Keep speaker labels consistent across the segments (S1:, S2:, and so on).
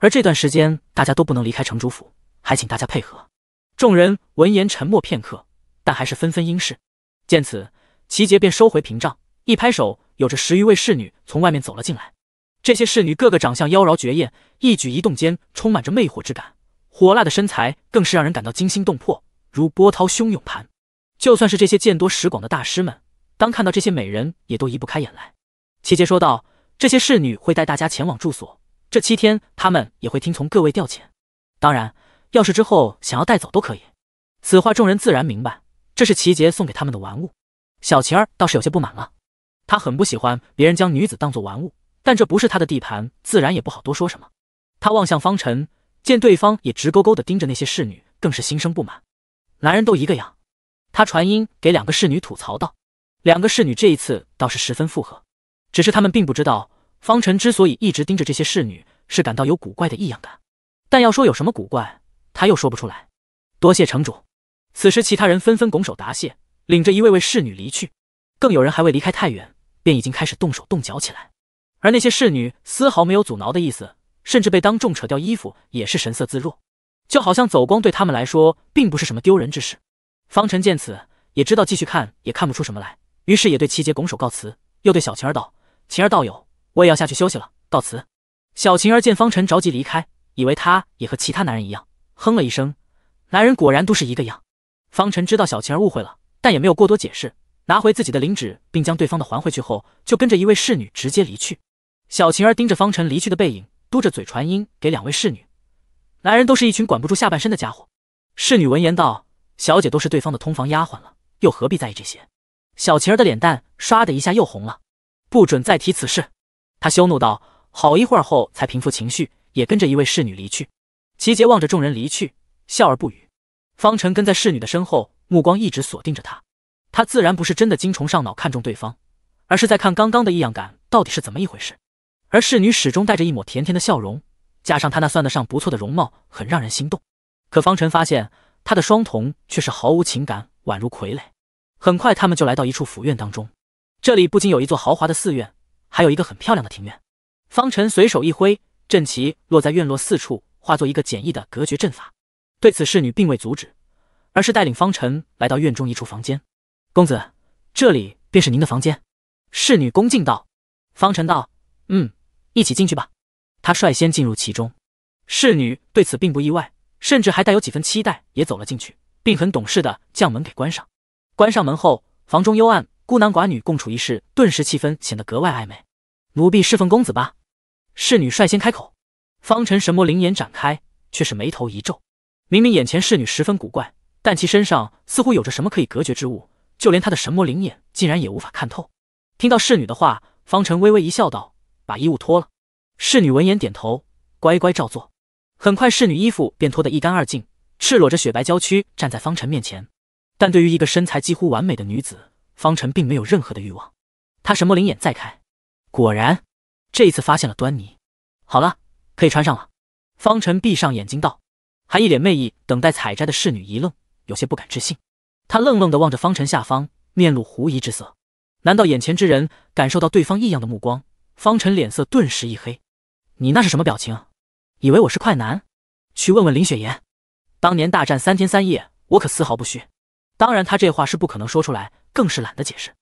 S1: 而这段时间，大家都不能离开城主府，还请大家配合。众人闻言沉默片刻，但还是纷纷应是。见此，齐杰便收回屏障，一拍手，有着十余位侍女从外面走了进来。这些侍女个个长相妖娆绝艳，一举一动间充满着魅惑之感，火辣的身材更是让人感到惊心动魄，如波涛汹涌般。就算是这些见多识广的大师们，当看到这些美人，也都移不开眼来。齐杰说道：“这些侍女会带大家前往住所。”这七天，他们也会听从各位调遣。当然，要是之后想要带走都可以。此话众人自然明白，这是齐杰送给他们的玩物。小晴儿倒是有些不满了，她很不喜欢别人将女子当做玩物，但这不是她的地盘，自然也不好多说什么。他望向方辰，见对方也直勾勾地盯着那些侍女，更是心生不满。男人都一个样。他传音给两个侍女吐槽道，两个侍女这一次倒是十分附和，只是他们并不知道。方辰之所以一直盯着这些侍女，是感到有古怪的异样感，但要说有什么古怪，他又说不出来。多谢城主。此时，其他人纷纷拱手答谢，领着一位位侍女离去，更有人还未离开太远，便已经开始动手动脚起来。而那些侍女丝毫没有阻挠的意思，甚至被当众扯掉衣服，也是神色自若，就好像走光对他们来说并不是什么丢人之事。方辰见此，也知道继续看也看不出什么来，于是也对齐杰拱手告辞，又对小晴儿道：“晴儿道友。”我也要下去休息了，告辞。小晴儿见方辰着急离开，以为他也和其他男人一样，哼了一声。男人果然都是一个样。方辰知道小晴儿误会了，但也没有过多解释，拿回自己的灵纸，并将对方的还回去后，就跟着一位侍女直接离去。小晴儿盯着方辰离去的背影，嘟着嘴传音给两位侍女：“男人都是一群管不住下半身的家伙。”侍女闻言道：“小姐都是对方的通房丫鬟了，又何必在意这些？”小晴儿的脸蛋唰的一下又红了，不准再提此事。他羞怒道，好一会儿后才平复情绪，也跟着一位侍女离去。齐杰望着众人离去，笑而不语。方辰跟在侍女的身后，目光一直锁定着她。他自然不是真的精虫上脑看中对方，而是在看刚刚的异样感到底是怎么一回事。而侍女始终带着一抹甜甜的笑容，加上她那算得上不错的容貌，很让人心动。可方辰发现她的双瞳却是毫无情感，宛如傀儡。很快，他们就来到一处府院当中，这里不仅有一座豪华的寺院。还有一个很漂亮的庭院，方辰随手一挥，阵旗落在院落四处，化作一个简易的隔绝阵法。对此侍女并未阻止，而是带领方辰来到院中一处房间。公子，这里便是您的房间。侍女恭敬道。方辰道，嗯，一起进去吧。他率先进入其中，侍女对此并不意外，甚至还带有几分期待，也走了进去，并很懂事的将门给关上。关上门后，房中幽暗。孤男寡女共处一室，顿时气氛显得格外暧昧。奴婢侍奉公子吧。侍女率先开口。方辰神魔灵眼展开，却是眉头一皱。明明眼前侍女十分古怪，但其身上似乎有着什么可以隔绝之物，就连他的神魔灵眼竟然也无法看透。听到侍女的话，方辰微微一笑，道：“把衣物脱了。”侍女闻言点头，乖乖照做。很快，侍女衣服便脱得一干二净，赤裸着雪白娇躯站在方辰面前。但对于一个身材几乎完美的女子，方辰并没有任何的欲望，他神魔灵眼再开，果然，这一次发现了端倪。好了，可以穿上了。方辰闭上眼睛道，还一脸魅意。等待采摘的侍女一愣，有些不敢置信。她愣愣的望着方辰下方，面露狐疑之色。难道眼前之人感受到对方异样的目光？方辰脸色顿时一黑。你那是什么表情？以为我是快男？去问问林雪颜，当年大战三天三夜，我可丝毫不虚。当然，他这话是不可能说出来。更是懒得解释，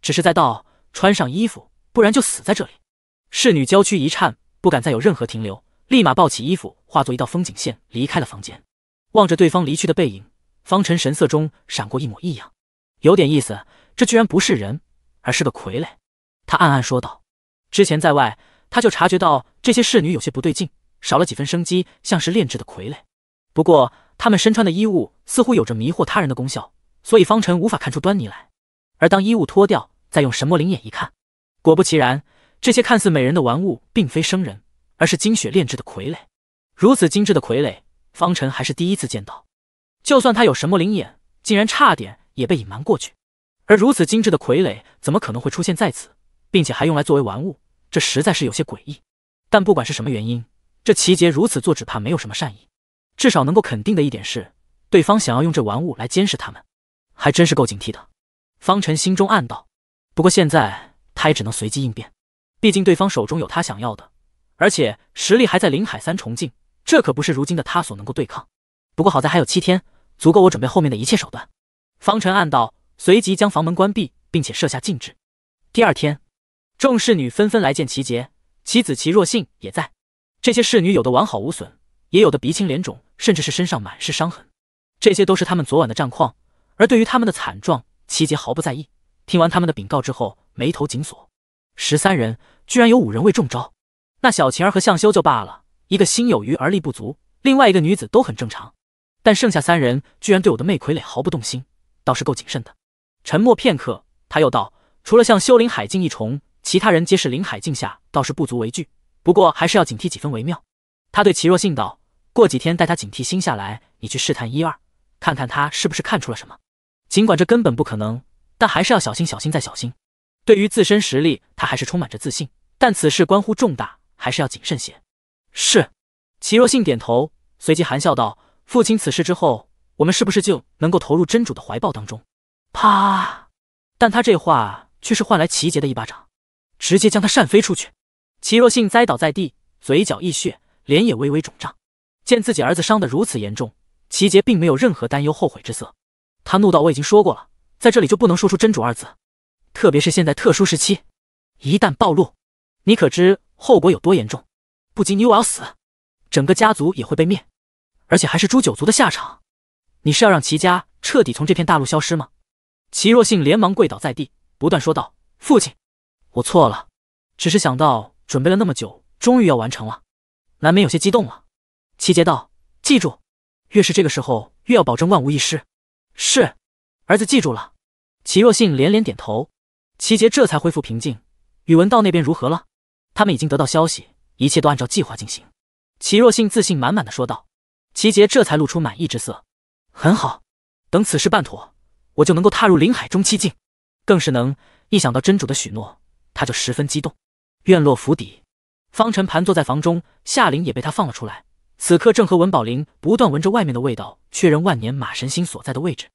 S1: 只是在道：“穿上衣服，不然就死在这里。”侍女娇躯一颤，不敢再有任何停留，立马抱起衣服，化作一道风景线离开了房间。望着对方离去的背影，方辰神色中闪过一抹异样，有点意思，这居然不是人，而是个傀儡。他暗暗说道：“之前在外，他就察觉到这些侍女有些不对劲，少了几分生机，像是炼制的傀儡。不过他们身穿的衣物似乎有着迷惑他人的功效，所以方辰无法看出端倪来。”而当衣物脱掉，再用神魔灵眼一看，果不其然，这些看似美人的玩物，并非生人，而是精血炼制的傀儡。如此精致的傀儡，方辰还是第一次见到。就算他有神魔灵眼，竟然差点也被隐瞒过去。而如此精致的傀儡，怎么可能会出现在此，并且还用来作为玩物？这实在是有些诡异。但不管是什么原因，这齐杰如此做，只怕没有什么善意。至少能够肯定的一点是，对方想要用这玩物来监视他们，还真是够警惕的。方辰心中暗道，不过现在他也只能随机应变，毕竟对方手中有他想要的，而且实力还在林海三重境，这可不是如今的他所能够对抗。不过好在还有七天，足够我准备后面的一切手段。方辰暗道，随即将房门关闭，并且设下禁制。第二天，众侍女纷纷来见齐杰，其子齐若信也在。这些侍女有的完好无损，也有的鼻青脸肿，甚至是身上满是伤痕，这些都是他们昨晚的战况。而对于他们的惨状，齐杰毫不在意，听完他们的禀告之后，眉头紧锁。十三人居然有五人未中招，那小晴儿和向修就罢了，一个心有余而力不足，另外一个女子都很正常。但剩下三人居然对我的魅傀儡毫不动心，倒是够谨慎的。沉默片刻，他又道：“除了向修林海境一重，其他人皆是林海境下，倒是不足为惧。不过还是要警惕几分为妙。”他对齐若信道：“过几天带他警惕心下来，你去试探一二，看看他是不是看出了什么。”尽管这根本不可能，但还是要小心，小心再小心。对于自身实力，他还是充满着自信。但此事关乎重大，还是要谨慎些。是，齐若信点头，随即含笑道：“父亲，此事之后，我们是不是就能够投入真主的怀抱当中？”啪！但他这话却是换来齐杰的一巴掌，直接将他扇飞出去。齐若信栽倒在地，嘴角溢血，脸也微微肿胀。见自己儿子伤得如此严重，齐杰并没有任何担忧、后悔之色。他怒道：“我已经说过了，在这里就不能说出真主二字，特别是现在特殊时期，一旦暴露，你可知后果有多严重？不仅你我要死，整个家族也会被灭，而且还是诛九族的下场。你是要让齐家彻底从这片大陆消失吗？”齐若信连忙跪倒在地，不断说道：“父亲，我错了，只是想到准备了那么久，终于要完成了，难免有些激动了。”齐杰道：“记住，越是这个时候，越要保证万无一失。”是，儿子记住了。齐若信连连点头，齐杰这才恢复平静。宇文道那边如何了？他们已经得到消息，一切都按照计划进行。齐若信自信满满的说道。齐杰这才露出满意之色，很好。等此事办妥，我就能够踏入林海中期境，更是能一想到真主的许诺，他就十分激动。院落府邸，方辰盘坐在房中，夏灵也被他放了出来。此刻正和文宝林不断闻着外面的味道，确认万年马神星所在的位置。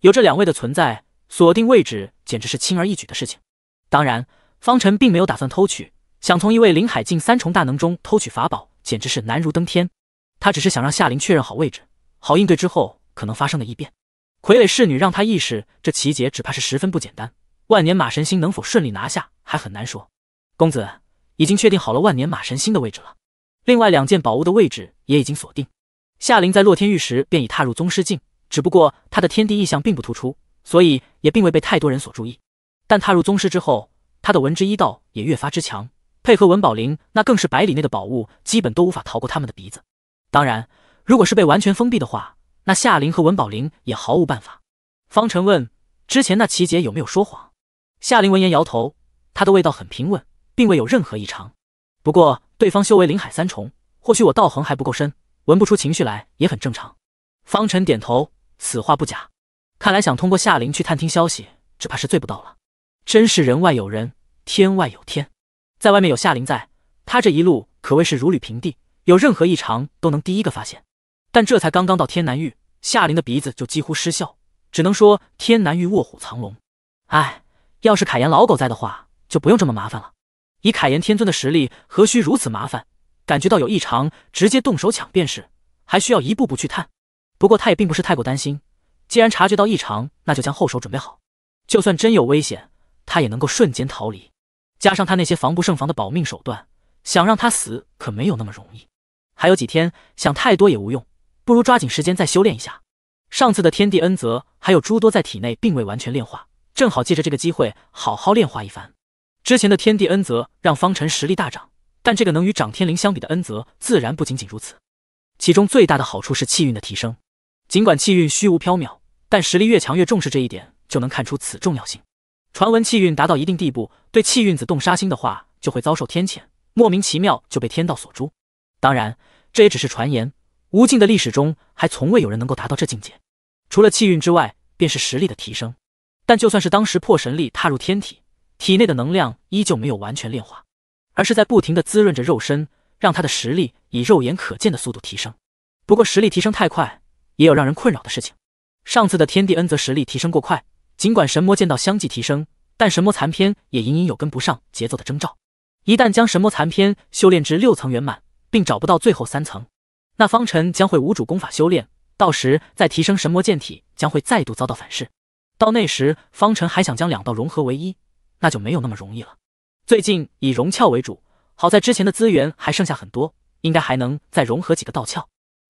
S1: 有这两位的存在，锁定位置简直是轻而易举的事情。当然，方辰并没有打算偷取，想从一位林海境三重大能中偷取法宝，简直是难如登天。他只是想让夏灵确认好位置，好应对之后可能发生的异变。傀儡侍女让他意识，这奇劫只怕是十分不简单。万年马神星能否顺利拿下，还很难说。公子已经确定好了万年马神星的位置了。另外两件宝物的位置也已经锁定。夏琳在洛天玉时便已踏入宗师境，只不过她的天地意象并不突出，所以也并未被太多人所注意。但踏入宗师之后，他的文之一道也越发之强，配合文宝林，那更是百里内的宝物基本都无法逃过他们的鼻子。当然，如果是被完全封闭的话，那夏琳和文宝林也毫无办法。方辰问：“之前那齐杰有没有说谎？”夏琳闻言摇头，他的味道很平稳，并未有任何异常。不过对方修为灵海三重，或许我道行还不够深，闻不出情绪来，也很正常。方辰点头，此话不假。看来想通过夏灵去探听消息，只怕是醉不到了。真是人外有人，天外有天。在外面有夏灵在，他这一路可谓是如履平地，有任何异常都能第一个发现。但这才刚刚到天南域，夏灵的鼻子就几乎失效，只能说天南域卧虎藏龙。唉，要是凯岩老狗在的话，就不用这么麻烦了。以凯炎天尊的实力，何须如此麻烦？感觉到有异常，直接动手抢便是，还需要一步步去探。不过他也并不是太过担心，既然察觉到异常，那就将后手准备好。就算真有危险，他也能够瞬间逃离。加上他那些防不胜防的保命手段，想让他死可没有那么容易。还有几天，想太多也无用，不如抓紧时间再修炼一下。上次的天地恩泽还有诸多在体内并未完全炼化，正好借着这个机会好好炼化一番。之前的天地恩泽让方辰实力大涨，但这个能与掌天灵相比的恩泽自然不仅仅如此。其中最大的好处是气运的提升。尽管气运虚无缥缈，但实力越强越重视这一点，就能看出此重要性。传闻气运达到一定地步，对气运子动杀心的话，就会遭受天谴，莫名其妙就被天道所诛。当然，这也只是传言。无尽的历史中，还从未有人能够达到这境界。除了气运之外，便是实力的提升。但就算是当时破神力踏入天体。体内的能量依旧没有完全炼化，而是在不停的滋润着肉身，让他的实力以肉眼可见的速度提升。不过实力提升太快，也有让人困扰的事情。上次的天地恩泽实力提升过快，尽管神魔剑道相继提升，但神魔残篇也隐隐有跟不上节奏的征兆。一旦将神魔残篇修炼至六层圆满，并找不到最后三层，那方辰将会无主功法修炼，到时再提升神魔剑体将会再度遭到反噬。到那时，方辰还想将两道融合为一。那就没有那么容易了。最近以融窍为主，好在之前的资源还剩下很多，应该还能再融合几个道窍。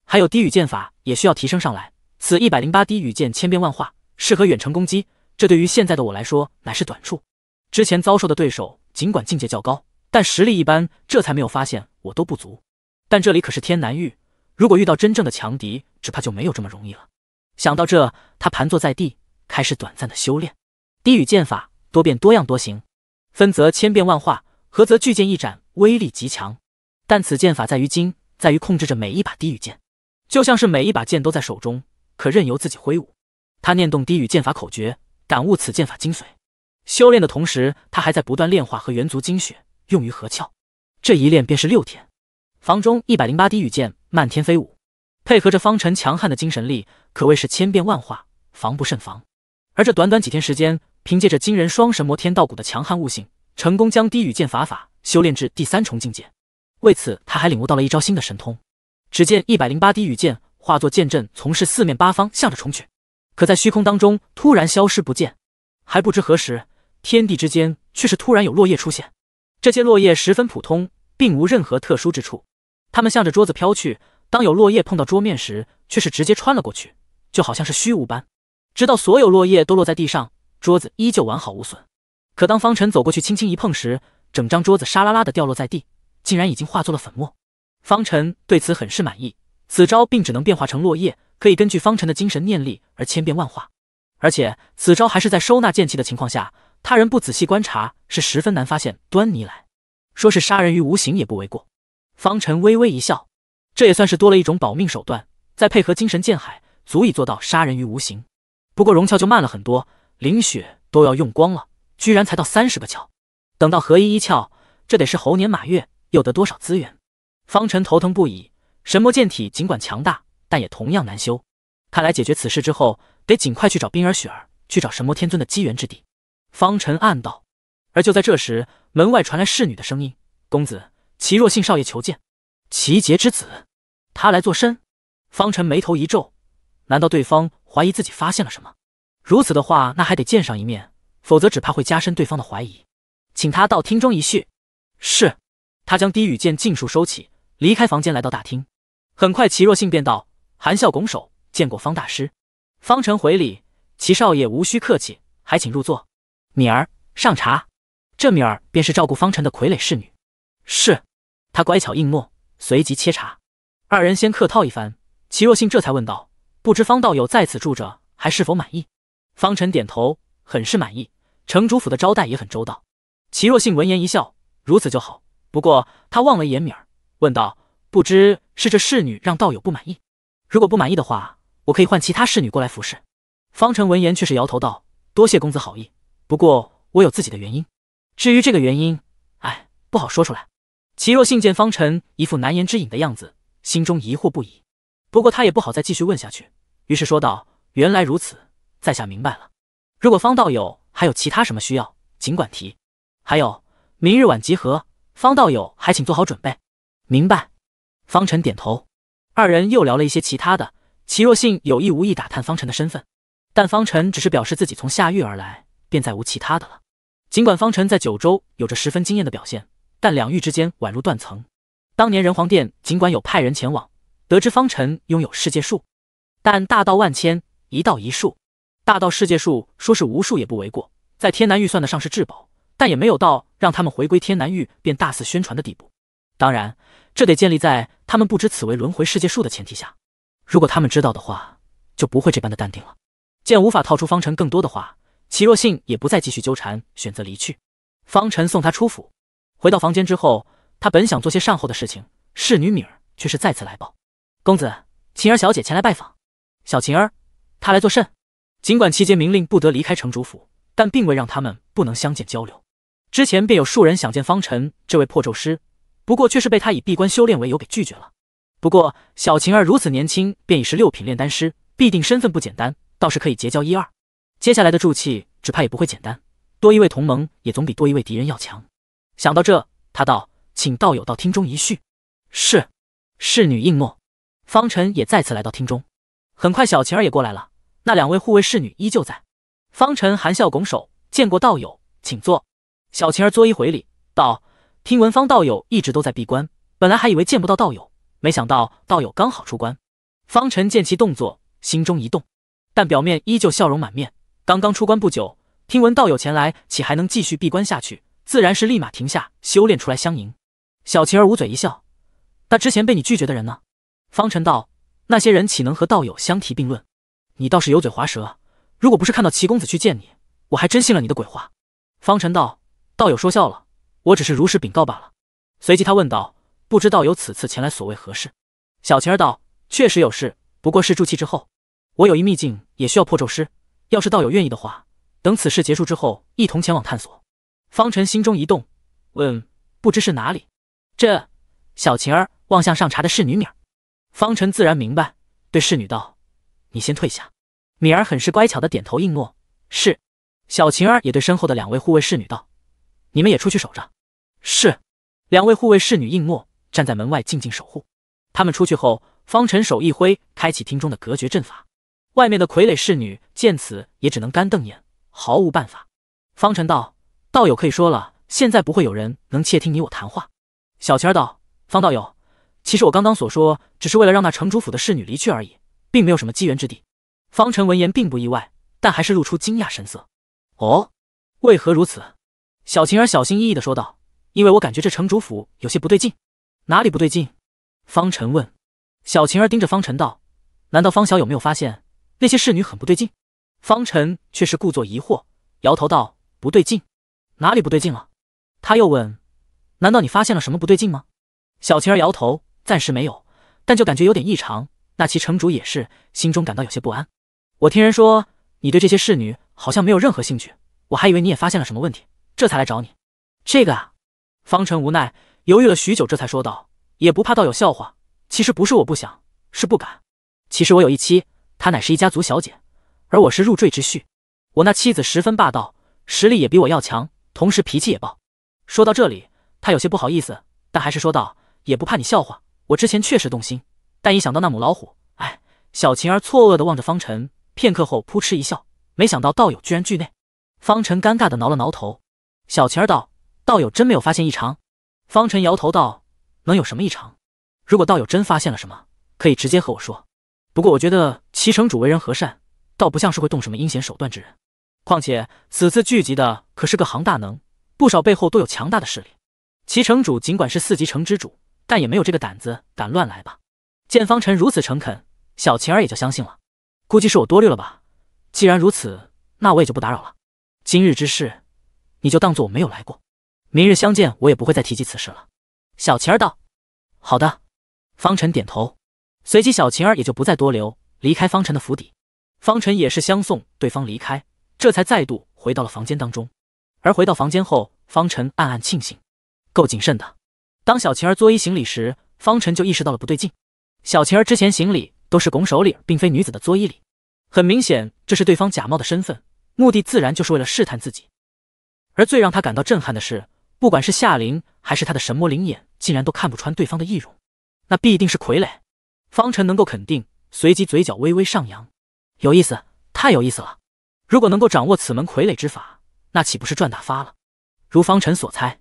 S1: 还有低语剑法也需要提升上来。此一百零八低语剑千变万化，适合远程攻击，这对于现在的我来说乃是短处。之前遭受的对手尽管境界较高，但实力一般，这才没有发现我都不足。但这里可是天南域，如果遇到真正的强敌，只怕就没有这么容易了。想到这，他盘坐在地，开始短暂的修炼低语剑法。多变多样多形，分则千变万化，合则巨剑一斩，威力极强。但此剑法在于精，在于控制着每一把低语剑，就像是每一把剑都在手中，可任由自己挥舞。他念动低语剑法口诀，感悟此剑法精髓，修炼的同时，他还在不断炼化和元族精血，用于合窍。这一练便是六天，房中一百零八滴羽箭漫天飞舞，配合着方辰强悍的精神力，可谓是千变万化，防不胜防。而这短短几天时间。凭借着惊人双神魔天道骨的强悍悟性，成功将低雨剑法法修炼至第三重境界。为此，他还领悟到了一招新的神通。只见一百零八滴雨剑化作剑阵，从是四面八方向着冲去，可在虚空当中突然消失不见。还不知何时，天地之间却是突然有落叶出现。这些落叶十分普通，并无任何特殊之处。他们向着桌子飘去，当有落叶碰到桌面时，却是直接穿了过去，就好像是虚无般。直到所有落叶都落在地上。桌子依旧完好无损，可当方辰走过去轻轻一碰时，整张桌子沙拉拉的掉落在地，竟然已经化作了粉末。方辰对此很是满意，此招并只能变化成落叶，可以根据方辰的精神念力而千变万化，而且此招还是在收纳剑气的情况下，他人不仔细观察是十分难发现端倪来，说是杀人于无形也不为过。方辰微微一笑，这也算是多了一种保命手段，再配合精神剑海，足以做到杀人于无形。不过容俏就慢了很多。灵血都要用光了，居然才到三十个窍。等到合一一窍，这得是猴年马月，又得多少资源？方辰头疼不已。神魔剑体尽管强大，但也同样难修。看来解决此事之后，得尽快去找冰儿雪儿，去找神魔天尊的机缘之地。方辰暗道。而就在这时，门外传来侍女的声音：“公子，齐若信少爷求见。”齐杰之子，他来作甚？方辰眉头一皱，难道对方怀疑自己发现了什么？如此的话，那还得见上一面，否则只怕会加深对方的怀疑。请他到厅中一叙。是，他将低语剑尽数收起，离开房间，来到大厅。很快，齐若信便道，含笑拱手，见过方大师。方辰回礼，齐少爷无需客气，还请入座。敏儿，上茶。这敏儿便是照顾方辰的傀儡侍女。是，他乖巧应诺，随即切茶。二人先客套一番，齐若信这才问道：不知方道友在此住着，还是否满意？方辰点头，很是满意。城主府的招待也很周到。齐若信闻言一笑，如此就好。不过他望了一眼米儿，问道：“不知是这侍女让道友不满意？如果不满意的话，我可以换其他侍女过来服侍。”方辰闻言却是摇头道：“多谢公子好意，不过我有自己的原因。至于这个原因，哎，不好说出来。”齐若信见方辰一副难言之隐的样子，心中疑惑不已。不过他也不好再继续问下去，于是说道：“原来如此。”在下明白了，如果方道友还有其他什么需要，尽管提。还有明日晚集合，方道友还请做好准备。明白。方辰点头，二人又聊了一些其他的。齐若信有意无意打探方辰的身份，但方辰只是表示自己从下狱而来，便再无其他的了。尽管方辰在九州有着十分惊艳的表现，但两域之间宛如断层。当年仁皇殿尽管有派人前往，得知方辰拥有世界树，但大道万千，一道一树，大道世界树，说是无数也不为过，在天南玉算得上是至宝，但也没有到让他们回归天南玉便大肆宣传的地步。当然，这得建立在他们不知此为轮回世界树的前提下。如果他们知道的话，就不会这般的淡定了。见无法套出方辰更多的话，齐若信也不再继续纠缠，选择离去。方辰送他出府，回到房间之后，他本想做些善后的事情，侍女敏儿却是再次来报：“公子，晴儿小姐前来拜访。”“小晴儿，她来作甚？”尽管期间明令不得离开城主府，但并未让他们不能相见交流。之前便有数人想见方辰这位破咒师，不过却是被他以闭关修炼为由给拒绝了。不过小晴儿如此年轻，便已是六品炼丹师，必定身份不简单，倒是可以结交一二。接下来的助气只怕也不会简单，多一位同盟也总比多一位敌人要强。想到这，他道：“请道友到厅中一叙。”是，侍女应诺。方辰也再次来到厅中，很快小晴儿也过来了。那两位护卫侍女依旧在。方辰含笑拱手，见过道友，请坐。小晴儿作揖回礼，道：“听闻方道友一直都在闭关，本来还以为见不到道友，没想到道友刚好出关。”方辰见其动作，心中一动，但表面依旧笑容满面。刚刚出关不久，听闻道友前来，岂还能继续闭关下去？自然是立马停下修炼，出来相迎。小晴儿捂嘴一笑：“那之前被你拒绝的人呢？”方辰道：“那些人岂能和道友相提并论？”你倒是油嘴滑舌，如果不是看到齐公子去见你，我还真信了你的鬼话。方辰道：“道友说笑了，我只是如实禀告罢了。”随即他问道：“不知道友此次前来所谓何事？”小晴儿道：“确实有事，不过是筑气之后，我有一秘境也需要破咒师。要是道友愿意的话，等此事结束之后，一同前往探索。”方辰心中一动，问：“不知是哪里？”这小晴儿望向上茶的侍女米儿。方辰自然明白，对侍女道。你先退下。敏儿很是乖巧的点头应诺。是。小晴儿也对身后的两位护卫侍女道：“你们也出去守着。”是。两位护卫侍女应诺，站在门外静静守护。他们出去后，方辰手一挥，开启厅中的隔绝阵法。外面的傀儡侍女见此，也只能干瞪眼，毫无办法。方辰道：“道友可以说了，现在不会有人能窃听你我谈话。”小晴儿道：“方道友，其实我刚刚所说，只是为了让那城主府的侍女离去而已。”并没有什么机缘之地。方辰闻言并不意外，但还是露出惊讶神色。哦，为何如此？小晴儿小心翼翼的说道：“因为我感觉这城主府有些不对劲。”哪里不对劲？方辰问。小晴儿盯着方辰道：“难道方小有没有发现那些侍女很不对劲？”方辰却是故作疑惑，摇头道：“不对劲，哪里不对劲了？”他又问：“难道你发现了什么不对劲吗？”小晴儿摇头：“暂时没有，但就感觉有点异常。”那其城主也是心中感到有些不安。我听人说你对这些侍女好像没有任何兴趣，我还以为你也发现了什么问题，这才来找你。这个啊，方辰无奈犹豫了许久，这才说道：“也不怕道友笑话，其实不是我不想，是不敢。其实我有一妻，她乃是一家族小姐，而我是入赘之婿。我那妻子十分霸道，实力也比我要强，同时脾气也暴。”说到这里，他有些不好意思，但还是说道：“也不怕你笑话，我之前确实动心。”但一想到那母老虎，哎，小晴儿错愕的望着方辰，片刻后扑哧一笑。没想到道友居然惧内。方辰尴尬的挠了挠头。小晴儿道：“道友真没有发现异常？”方辰摇头道：“能有什么异常？如果道友真发现了什么，可以直接和我说。不过我觉得齐城主为人和善，倒不像是会动什么阴险手段之人。况且此次聚集的可是各行大能，不少背后都有强大的势力。齐城主尽管是四级城之主，但也没有这个胆子敢乱来吧？”见方辰如此诚恳，小晴儿也就相信了。估计是我多虑了吧。既然如此，那我也就不打扰了。今日之事，你就当做我没有来过。明日相见，我也不会再提及此事了。小晴儿道：“好的。”方辰点头，随即小晴儿也就不再多留，离开方辰的府邸。方辰也是相送对方离开，这才再度回到了房间当中。而回到房间后，方辰暗暗庆幸，够谨慎的。当小晴儿作揖行礼时，方辰就意识到了不对劲。小晴儿之前行礼都是拱手礼，并非女子的作揖礼。很明显，这是对方假冒的身份，目的自然就是为了试探自己。而最让他感到震撼的是，不管是夏琳还是他的神魔灵眼，竟然都看不穿对方的易容，那必定是傀儡。方辰能够肯定，随即嘴角微微上扬，有意思，太有意思了！如果能够掌握此门傀儡之法，那岂不是赚大发了？如方辰所猜，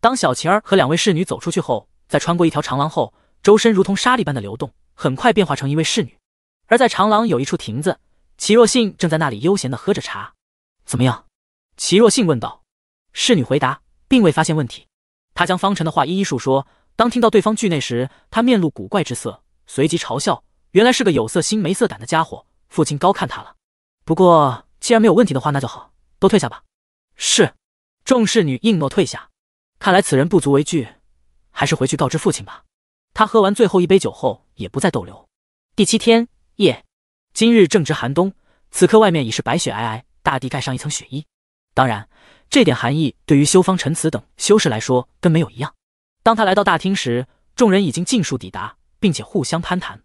S1: 当小晴儿和两位侍女走出去后，在穿过一条长廊后。周身如同沙粒般的流动，很快变化成一位侍女。而在长廊有一处亭子，齐若信正在那里悠闲的喝着茶。怎么样？齐若信问道。侍女回答，并未发现问题。他将方辰的话一一述说。当听到对方惧内时，他面露古怪之色，随即嘲笑：“原来是个有色心没色胆的家伙，父亲高看他了。”不过既然没有问题的话，那就好，都退下吧。是。众侍女应诺退下。看来此人不足为惧，还是回去告知父亲吧。他喝完最后一杯酒后，也不再逗留。第七天夜，今日正值寒冬，此刻外面已是白雪皑皑，大地盖上一层雪衣。当然，这点寒意对于修方陈辞等修士来说，跟没有一样。当他来到大厅时，众人已经尽数抵达，并且互相攀谈。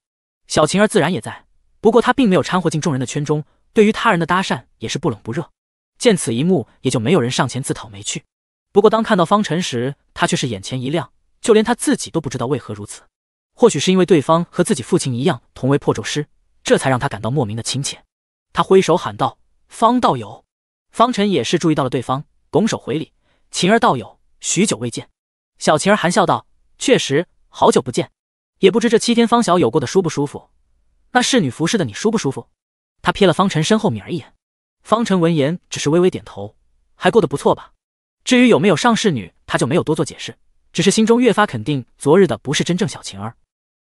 S1: 小晴儿自然也在，不过她并没有掺和进众人的圈中，对于他人的搭讪也是不冷不热。见此一幕，也就没有人上前自讨没趣。不过当看到方辰时，他却是眼前一亮。就连他自己都不知道为何如此，或许是因为对方和自己父亲一样，同为破咒师，这才让他感到莫名的亲切。他挥手喊道：“方道友。”方辰也是注意到了对方，拱手回礼：“晴儿道友，许久未见。”小晴儿含笑道：“确实，好久不见。也不知这七天方小友过得舒不舒服？那侍女服侍的你舒不舒服？”他瞥了方辰身后米儿一眼。方辰闻言只是微微点头：“还过得不错吧？至于有没有上侍女，他就没有多做解释。”只是心中越发肯定，昨日的不是真正小晴儿。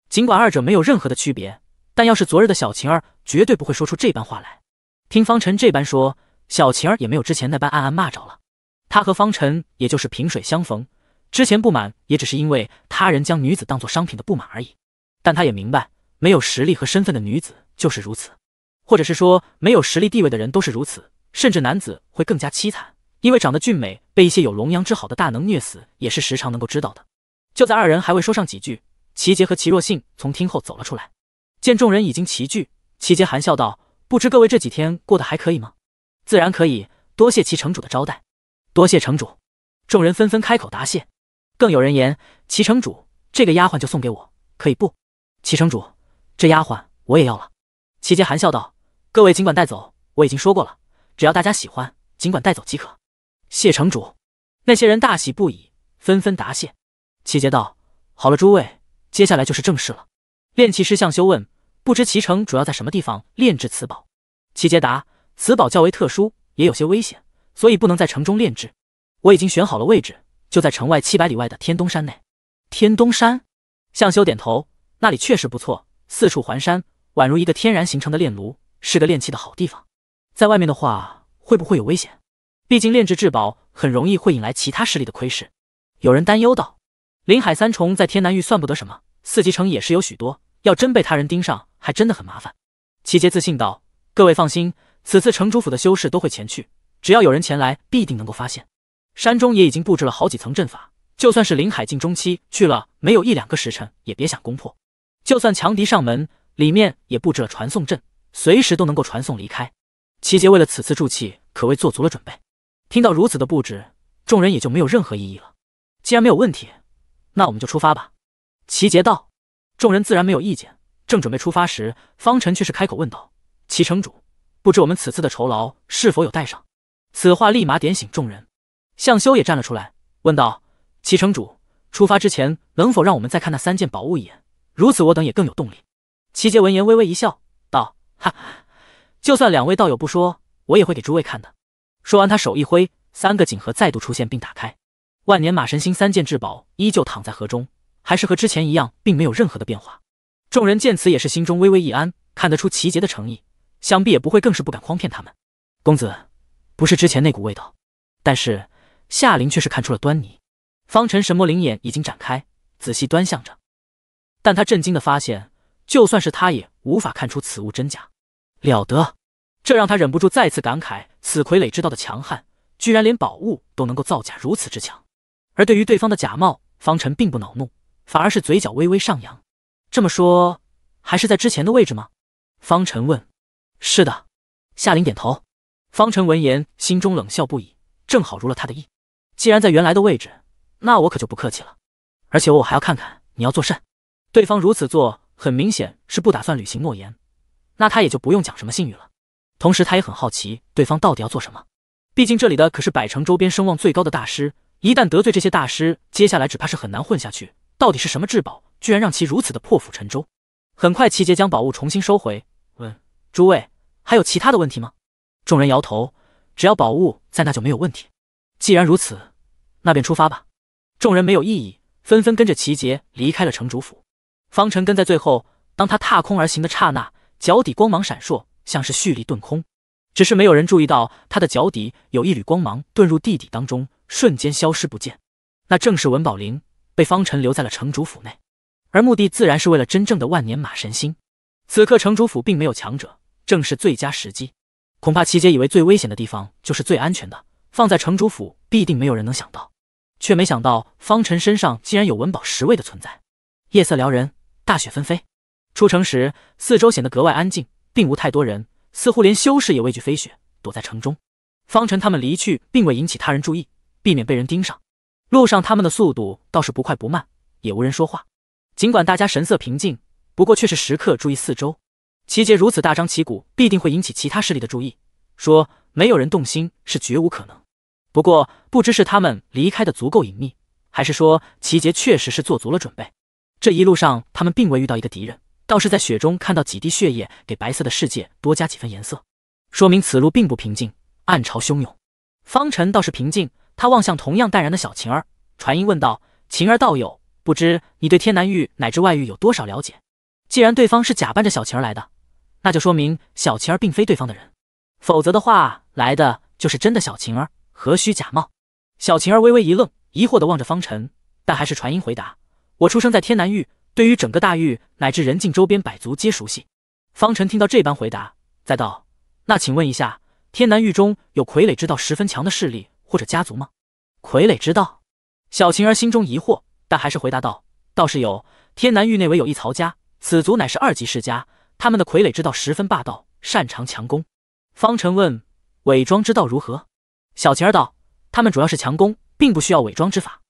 S1: 尽管二者没有任何的区别，但要是昨日的小晴儿，绝对不会说出这般话来。听方辰这般说，小晴儿也没有之前那般暗暗骂着了。他和方辰也就是萍水相逢，之前不满也只是因为他人将女子当作商品的不满而已。但他也明白，没有实力和身份的女子就是如此，或者是说，没有实力地位的人都是如此，甚至男子会更加凄惨。因为长得俊美，被一些有龙阳之好的大能虐死，也是时常能够知道的。就在二人还未说上几句，齐杰和齐若信从厅后走了出来，见众人已经齐聚，齐杰含笑道：“不知各位这几天过得还可以吗？”“自然可以，多谢齐城主的招待，多谢城主。”众人纷纷开口答谢，更有人言：“齐城主，这个丫鬟就送给我，可以不？”“齐城主，这丫鬟我也要了。”齐杰含笑道：“各位尽管带走，我已经说过了，只要大家喜欢，尽管带走即可。”谢城主，那些人大喜不已，纷纷答谢。齐杰道：“好了，诸位，接下来就是正事了。”炼器师向修问：“不知齐城主要在什么地方炼制此宝？”齐杰答：“此宝较为特殊，也有些危险，所以不能在城中炼制。我已经选好了位置，就在城外七百里外的天东山内。”天东山，向修点头：“那里确实不错，四处环山，宛如一个天然形成的炼炉，是个炼器的好地方。在外面的话，会不会有危险？”毕竟炼制至宝很容易会引来其他势力的窥视，有人担忧道：“林海三重在天南域算不得什么，四级城也是有许多，要真被他人盯上，还真的很麻烦。”齐杰自信道：“各位放心，此次城主府的修士都会前去，只要有人前来，必定能够发现。山中也已经布置了好几层阵法，就算是林海境中期去了，没有一两个时辰也别想攻破。就算强敌上门，里面也布置了传送阵，随时都能够传送离开。”齐杰为了此次助气，可谓做足了准备。听到如此的布置，众人也就没有任何异议了。既然没有问题，那我们就出发吧。齐杰道，众人自然没有意见。正准备出发时，方辰却是开口问道：“齐城主，不知我们此次的酬劳是否有带上？”此话立马点醒众人。向修也站了出来，问道：“齐城主，出发之前能否让我们再看那三件宝物一眼？如此我等也更有动力。”齐杰闻言微微一笑，道：“哈哈，就算两位道友不说，我也会给诸位看的。”说完，他手一挥，三个锦盒再度出现并打开，万年马神星三件至宝依旧躺在盒中，还是和之前一样，并没有任何的变化。众人见此也是心中微微一安，看得出齐杰的诚意，想必也不会更是不敢诓骗他们。公子，不是之前那股味道，但是夏琳却是看出了端倪。方辰神魔灵眼已经展开，仔细端详着，但他震惊的发现，就算是他也无法看出此物真假。了得！这让他忍不住再次感慨，此傀儡之道的强悍，居然连宝物都能够造假，如此之强。而对于对方的假冒，方辰并不恼怒，反而是嘴角微微上扬。这么说，还是在之前的位置吗？方辰问。是的，夏琳点头。方辰闻言，心中冷笑不已，正好如了他的意。既然在原来的位置，那我可就不客气了。而且我我还要看看你要做甚。对方如此做，很明显是不打算履行诺言，那他也就不用讲什么信誉了。同时，他也很好奇对方到底要做什么。毕竟这里的可是百城周边声望最高的大师，一旦得罪这些大师，接下来只怕是很难混下去。到底是什么至宝，居然让其如此的破釜沉舟？很快，齐杰将宝物重新收回，问诸位：“还有其他的问题吗？”众人摇头。只要宝物在，那就没有问题。既然如此，那便出发吧。众人没有异议，纷纷跟着齐杰离开了城主府。方辰跟在最后，当他踏空而行的刹那，脚底光芒闪烁。像是蓄力遁空，只是没有人注意到他的脚底有一缕光芒遁入地底当中，瞬间消失不见。那正是文宝灵被方辰留在了城主府内，而目的自然是为了真正的万年马神星。此刻城主府并没有强者，正是最佳时机。恐怕齐姐以为最危险的地方就是最安全的，放在城主府必定没有人能想到，却没想到方辰身上竟然有文宝十位的存在。夜色撩人，大雪纷飞，出城时四周显得格外安静。并无太多人，似乎连修士也畏惧飞雪，躲在城中。方辰他们离去，并未引起他人注意，避免被人盯上。路上他们的速度倒是不快不慢，也无人说话。尽管大家神色平静，不过却是时刻注意四周。齐杰如此大张旗鼓，必定会引起其他势力的注意。说没有人动心是绝无可能。不过不知是他们离开的足够隐秘，还是说齐杰确实是做足了准备。这一路上他们并未遇到一个敌人。倒是在雪中看到几滴血液，给白色的世界多加几分颜色，说明此路并不平静，暗潮汹涌。方辰倒是平静，他望向同样淡然的小晴儿，传音问道：“晴儿道友，不知你对天南域乃至外域有多少了解？既然对方是假扮着小晴儿来的，那就说明小晴儿并非对方的人，否则的话来的就是真的小晴儿，何须假冒？”小晴儿微微一愣，疑惑的望着方辰，但还是传音回答：“我出生在天南域。”对于整个大域乃至人境周边百族皆熟悉。方辰听到这般回答，再道：“那请问一下，天南域中有傀儡之道十分强的势力或者家族吗？”傀儡之道，小晴儿心中疑惑，但还是回答道：“倒是有，天南域内唯有一曹家，此族乃是二级世家，他们的傀儡之道十分霸道，擅长强攻。”方辰问：“伪装之道如何？”小晴儿道：“他们主要是强攻，并不需要伪装之法。”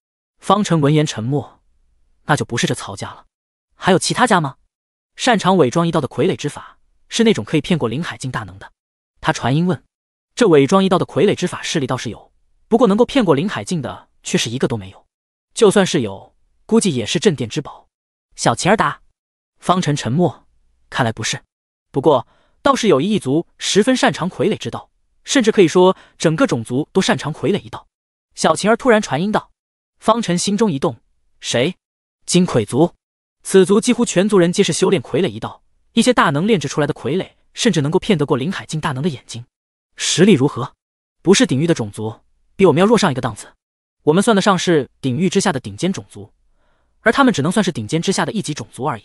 S1: 方辰闻言沉默，那就不是这曹家了。还有其他家吗？擅长伪装一道的傀儡之法，是那种可以骗过林海境大能的。他传音问：“这伪装一道的傀儡之法势力倒是有，不过能够骗过林海境的却是一个都没有。就算是有，估计也是镇店之宝。”小琴儿答。方辰沉默。看来不是。不过倒是有一异族十分擅长傀儡之道，甚至可以说整个种族都擅长傀儡一道。小琴儿突然传音道。方辰心中一动：“谁？”金傀族。此族几乎全族人皆是修炼傀儡一道，一些大能炼制出来的傀儡，甚至能够骗得过林海境大能的眼睛。实力如何？不是顶域的种族，比我们要弱上一个档次。我们算得上是顶域之下的顶尖种族，而他们只能算是顶尖之下的一级种族而已。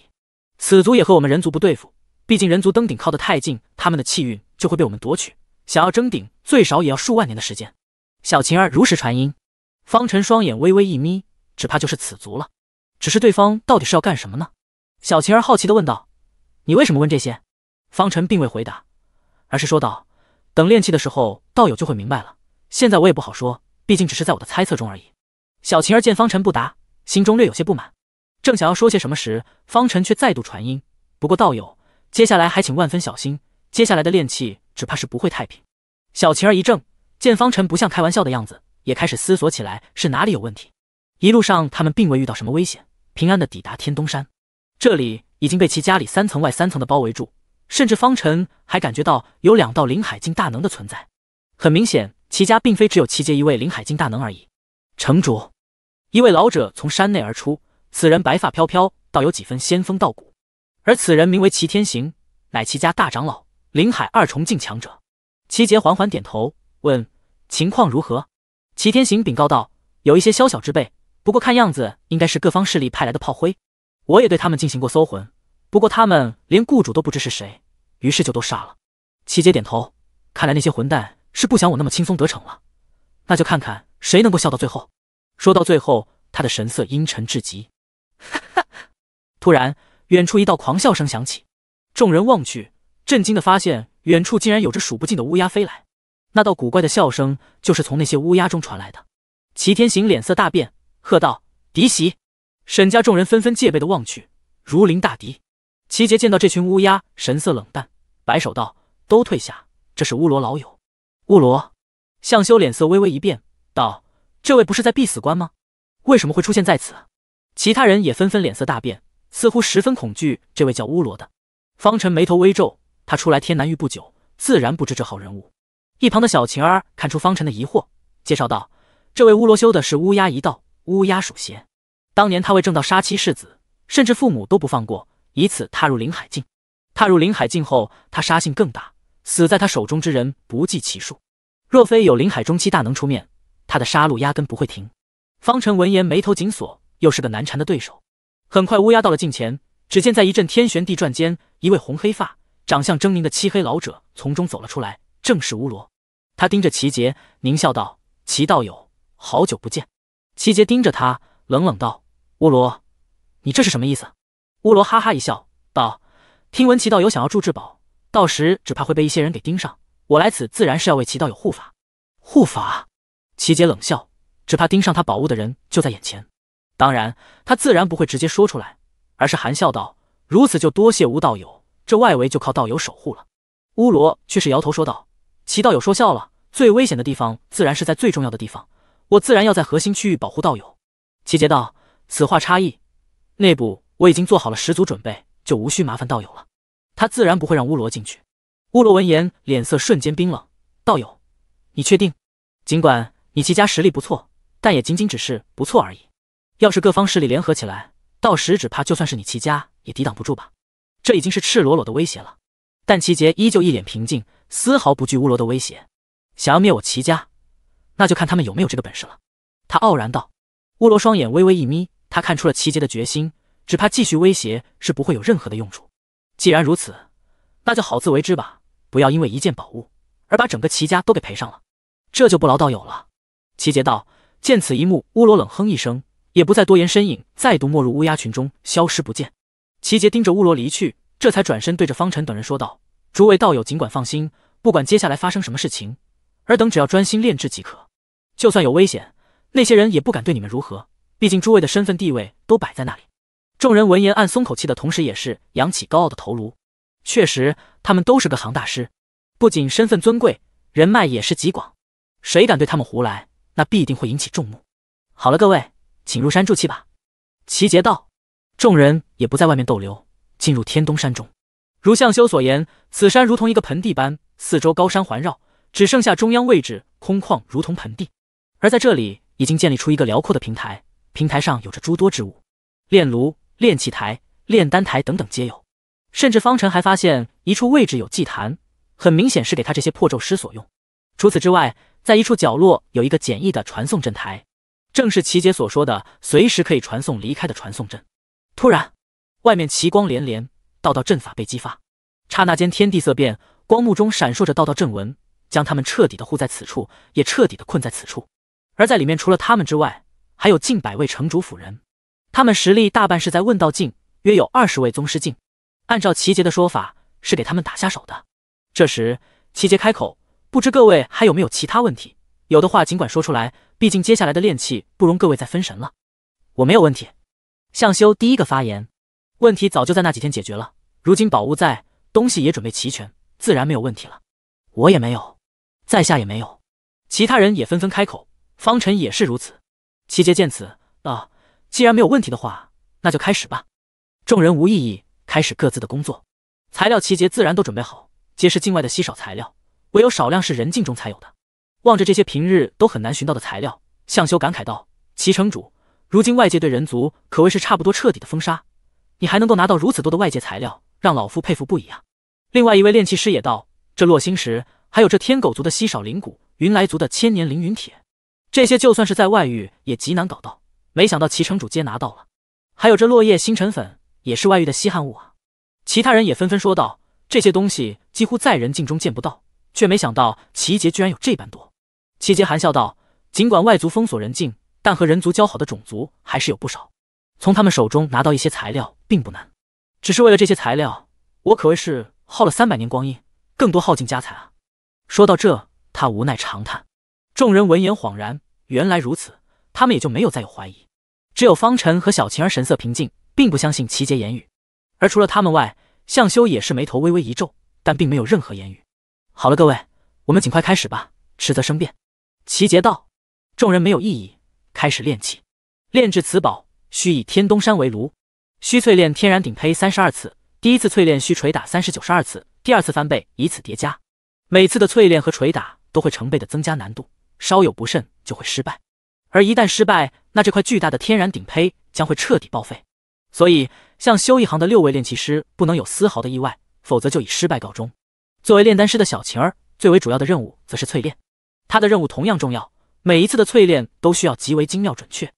S1: 此族也和我们人族不对付，毕竟人族登顶靠得太近，他们的气运就会被我们夺取。想要争顶，最少也要数万年的时间。小晴儿如实传音，方辰双眼微微一眯，只怕就是此族了。只是对方到底是要干什么呢？小晴儿好奇的问道：“你为什么问这些？”方辰并未回答，而是说道：“等练气的时候，道友就会明白了。现在我也不好说，毕竟只是在我的猜测中而已。”小晴儿见方辰不答，心中略有些不满，正想要说些什么时，方辰却再度传音：“不过道友，接下来还请万分小心，接下来的练气只怕是不会太平。”小晴儿一怔，见方辰不像开玩笑的样子，也开始思索起来是哪里有问题。一路上，他们并未遇到什么危险。平安的抵达天东山，这里已经被其家里三层外三层的包围住，甚至方辰还感觉到有两道灵海境大能的存在。很明显，齐家并非只有齐杰一位灵海境大能而已。城主，一位老者从山内而出，此人白发飘飘，倒有几分仙风道骨。而此人名为齐天行，乃齐家大长老，灵海二重境强者。齐杰缓缓点头，问情况如何。齐天行禀告道：“有一些宵小之辈。”不过看样子应该是各方势力派来的炮灰，我也对他们进行过搜魂，不过他们连雇主都不知是谁，于是就都杀了。齐杰点头，看来那些混蛋是不想我那么轻松得逞了，那就看看谁能够笑到最后。说到最后，他的神色阴沉至极。哈哈！突然，远处一道狂笑声响起，众人望去，震惊的发现远处竟然有着数不尽的乌鸦飞来，那道古怪的笑声就是从那些乌鸦中传来的。齐天行脸色大变。喝道：“敌袭！”沈家众人纷纷戒备的望去，如临大敌。齐杰见到这群乌鸦，神色冷淡，摆手道：“都退下，这是乌罗老友。”乌罗向修脸色微微一变，道：“这位不是在必死关吗？为什么会出现在此？”其他人也纷纷脸色大变，似乎十分恐惧。这位叫乌罗的，方辰眉头微皱，他初来天南域不久，自然不知这号人物。一旁的小晴儿看出方辰的疑惑，介绍道：“这位乌罗修的是乌鸦一道。”乌鸦属邪，当年他为正道杀妻弑子，甚至父母都不放过，以此踏入林海境。踏入林海境后，他杀性更大，死在他手中之人不计其数。若非有林海中期大能出面，他的杀戮压根不会停。方辰闻言眉头紧锁，又是个难缠的对手。很快乌鸦到了近前，只见在一阵天旋地转间，一位红黑发、长相狰狞的漆黑老者从中走了出来，正是乌罗。他盯着齐杰，狞笑道：“齐道友，好久不见。”齐杰盯着他，冷冷道：“乌罗，你这是什么意思？”乌罗哈哈一笑，道：“听闻齐道友想要铸至宝，到时只怕会被一些人给盯上。我来此，自然是要为齐道友护法。”护法？齐杰冷笑，只怕盯上他宝物的人就在眼前。当然，他自然不会直接说出来，而是含笑道：“如此，就多谢乌道友。这外围就靠道友守护了。”乌罗却是摇头说道：“齐道友说笑了，最危险的地方，自然是在最重要的地方。”我自然要在核心区域保护道友。齐杰道：“此话差异，内部我已经做好了十足准备，就无需麻烦道友了。”他自然不会让乌罗进去。乌罗闻言，脸色瞬间冰冷：“道友，你确定？尽管你齐家实力不错，但也仅仅只是不错而已。要是各方势力联合起来，到时只怕就算是你齐家也抵挡不住吧？这已经是赤裸裸的威胁了。”但齐杰依旧一脸平静，丝毫不惧乌罗的威胁。想要灭我齐家？那就看他们有没有这个本事了。他傲然道。乌罗双眼微微一眯，他看出了齐杰的决心，只怕继续威胁是不会有任何的用处。既然如此，那就好自为之吧，不要因为一件宝物而把整个齐家都给赔上了。这就不劳道友了。齐杰道。见此一幕，乌罗冷哼一声，也不再多言，身影再度没入乌鸦群中，消失不见。齐杰盯着乌罗离去，这才转身对着方辰等人说道：“诸位道友尽管放心，不管接下来发生什么事情。”尔等只要专心炼制即可，就算有危险，那些人也不敢对你们如何。毕竟诸位的身份地位都摆在那里。众人闻言暗松口气的同时，也是扬起高傲的头颅。确实，他们都是各行大师，不仅身份尊贵，人脉也是极广。谁敢对他们胡来，那必定会引起众怒。好了，各位，请入山住气吧。齐杰道。众人也不在外面逗留，进入天东山中。如向修所言，此山如同一个盆地般，四周高山环绕。只剩下中央位置空旷，如同盆地，而在这里已经建立出一个辽阔的平台，平台上有着诸多之物，炼炉、炼器台、炼丹台等等皆有。甚至方辰还发现一处位置有祭坛，很明显是给他这些破咒师所用。除此之外，在一处角落有一个简易的传送阵台，正是齐姐所说的随时可以传送离开的传送阵。突然，外面奇光连连，道道阵法被激发，刹那间天地色变，光幕中闪烁着道道阵纹。将他们彻底的护在此处，也彻底的困在此处。而在里面，除了他们之外，还有近百位城主府人。他们实力大半是在问道境，约有二十位宗师境。按照齐杰的说法，是给他们打下手的。这时，齐杰开口：“不知各位还有没有其他问题？有的话尽管说出来，毕竟接下来的炼气不容各位再分神了。”“我没有问题。”向修第一个发言：“问题早就在那几天解决了，如今宝物在，东西也准备齐全，自然没有问题了。”“我也没有。”在下也没有，其他人也纷纷开口，方辰也是如此。齐杰见此道：“既然没有问题的话，那就开始吧。”众人无异议，开始各自的工作。材料齐杰自然都准备好，皆是境外的稀少材料，唯有少量是人境中才有的。望着这些平日都很难寻到的材料，向修感慨道：“齐城主，如今外界对人族可谓是差不多彻底的封杀，你还能够拿到如此多的外界材料，让老夫佩服不已啊！”另外一位炼器师也道：“这落星石。”还有这天狗族的稀少灵骨，云来族的千年凌云铁，这些就算是在外域也极难搞到。没想到齐城主皆拿到了，还有这落叶星辰粉，也是外域的稀罕物啊。其他人也纷纷说道：这些东西几乎在人境中见不到，却没想到齐杰居然有这般多。齐杰含笑道：尽管外族封锁人境，但和人族交好的种族还是有不少，从他们手中拿到一些材料并不难。只是为了这些材料，我可谓是耗了三百年光阴，更多耗尽家财啊。说到这，他无奈长叹。众人闻言恍然，原来如此，他们也就没有再有怀疑。只有方辰和小晴儿神色平静，并不相信齐杰言语。而除了他们外，向修也是眉头微微一皱，但并没有任何言语。好了，各位，我们尽快开始吧，迟则生变。齐杰道。众人没有异议，开始炼气。炼制此宝，需以天东山为炉，需淬炼天然鼎胚三十二次。第一次淬炼需捶打三十九十二次，第二次翻倍，以此叠加。每次的淬炼和捶打都会成倍的增加难度，稍有不慎就会失败。而一旦失败，那这块巨大的天然顶胚将会彻底报废。所以，像修一行的六位炼器师不能有丝毫的意外，否则就以失败告终。作为炼丹师的小晴儿，最为主要的任务则是淬炼。她的任务同样重要，每一次的淬炼都需要极为精妙准确。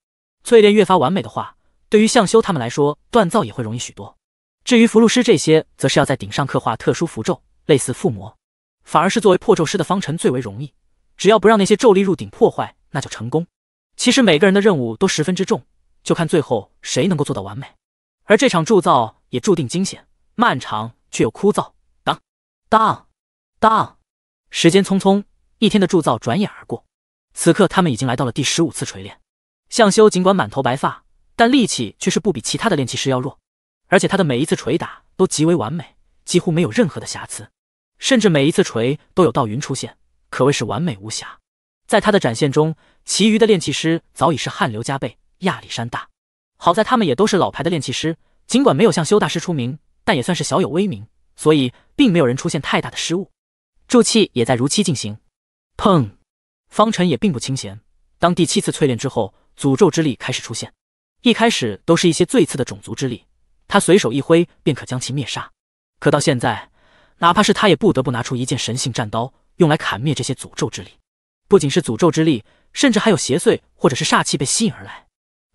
S1: 淬炼越发完美的话，对于向修他们来说，锻造也会容易许多。至于符箓师这些，则是要在顶上刻画特殊符咒，类似附魔。反而是作为破咒师的方辰最为容易，只要不让那些咒力入鼎破坏，那就成功。其实每个人的任务都十分之重，就看最后谁能够做到完美。而这场铸造也注定惊险、漫长却又枯燥。当当当，时间匆匆，一天的铸造转眼而过。此刻他们已经来到了第十五次锤炼。向修尽管满头白发，但力气却是不比其他的炼气师要弱，而且他的每一次锤打都极为完美，几乎没有任何的瑕疵。甚至每一次锤都有道云出现，可谓是完美无瑕。在他的展现中，其余的炼器师早已是汗流浃背、压力山大。好在他们也都是老牌的炼器师，尽管没有像修大师出名，但也算是小有威名，所以并没有人出现太大的失误。铸器也在如期进行。砰！方辰也并不清闲。当第七次淬炼之后，诅咒之力开始出现。一开始都是一些最次的种族之力，他随手一挥便可将其灭杀。可到现在，哪怕是他，也不得不拿出一件神性战刀，用来砍灭这些诅咒之力。不仅是诅咒之力，甚至还有邪祟或者是煞气被吸引而来。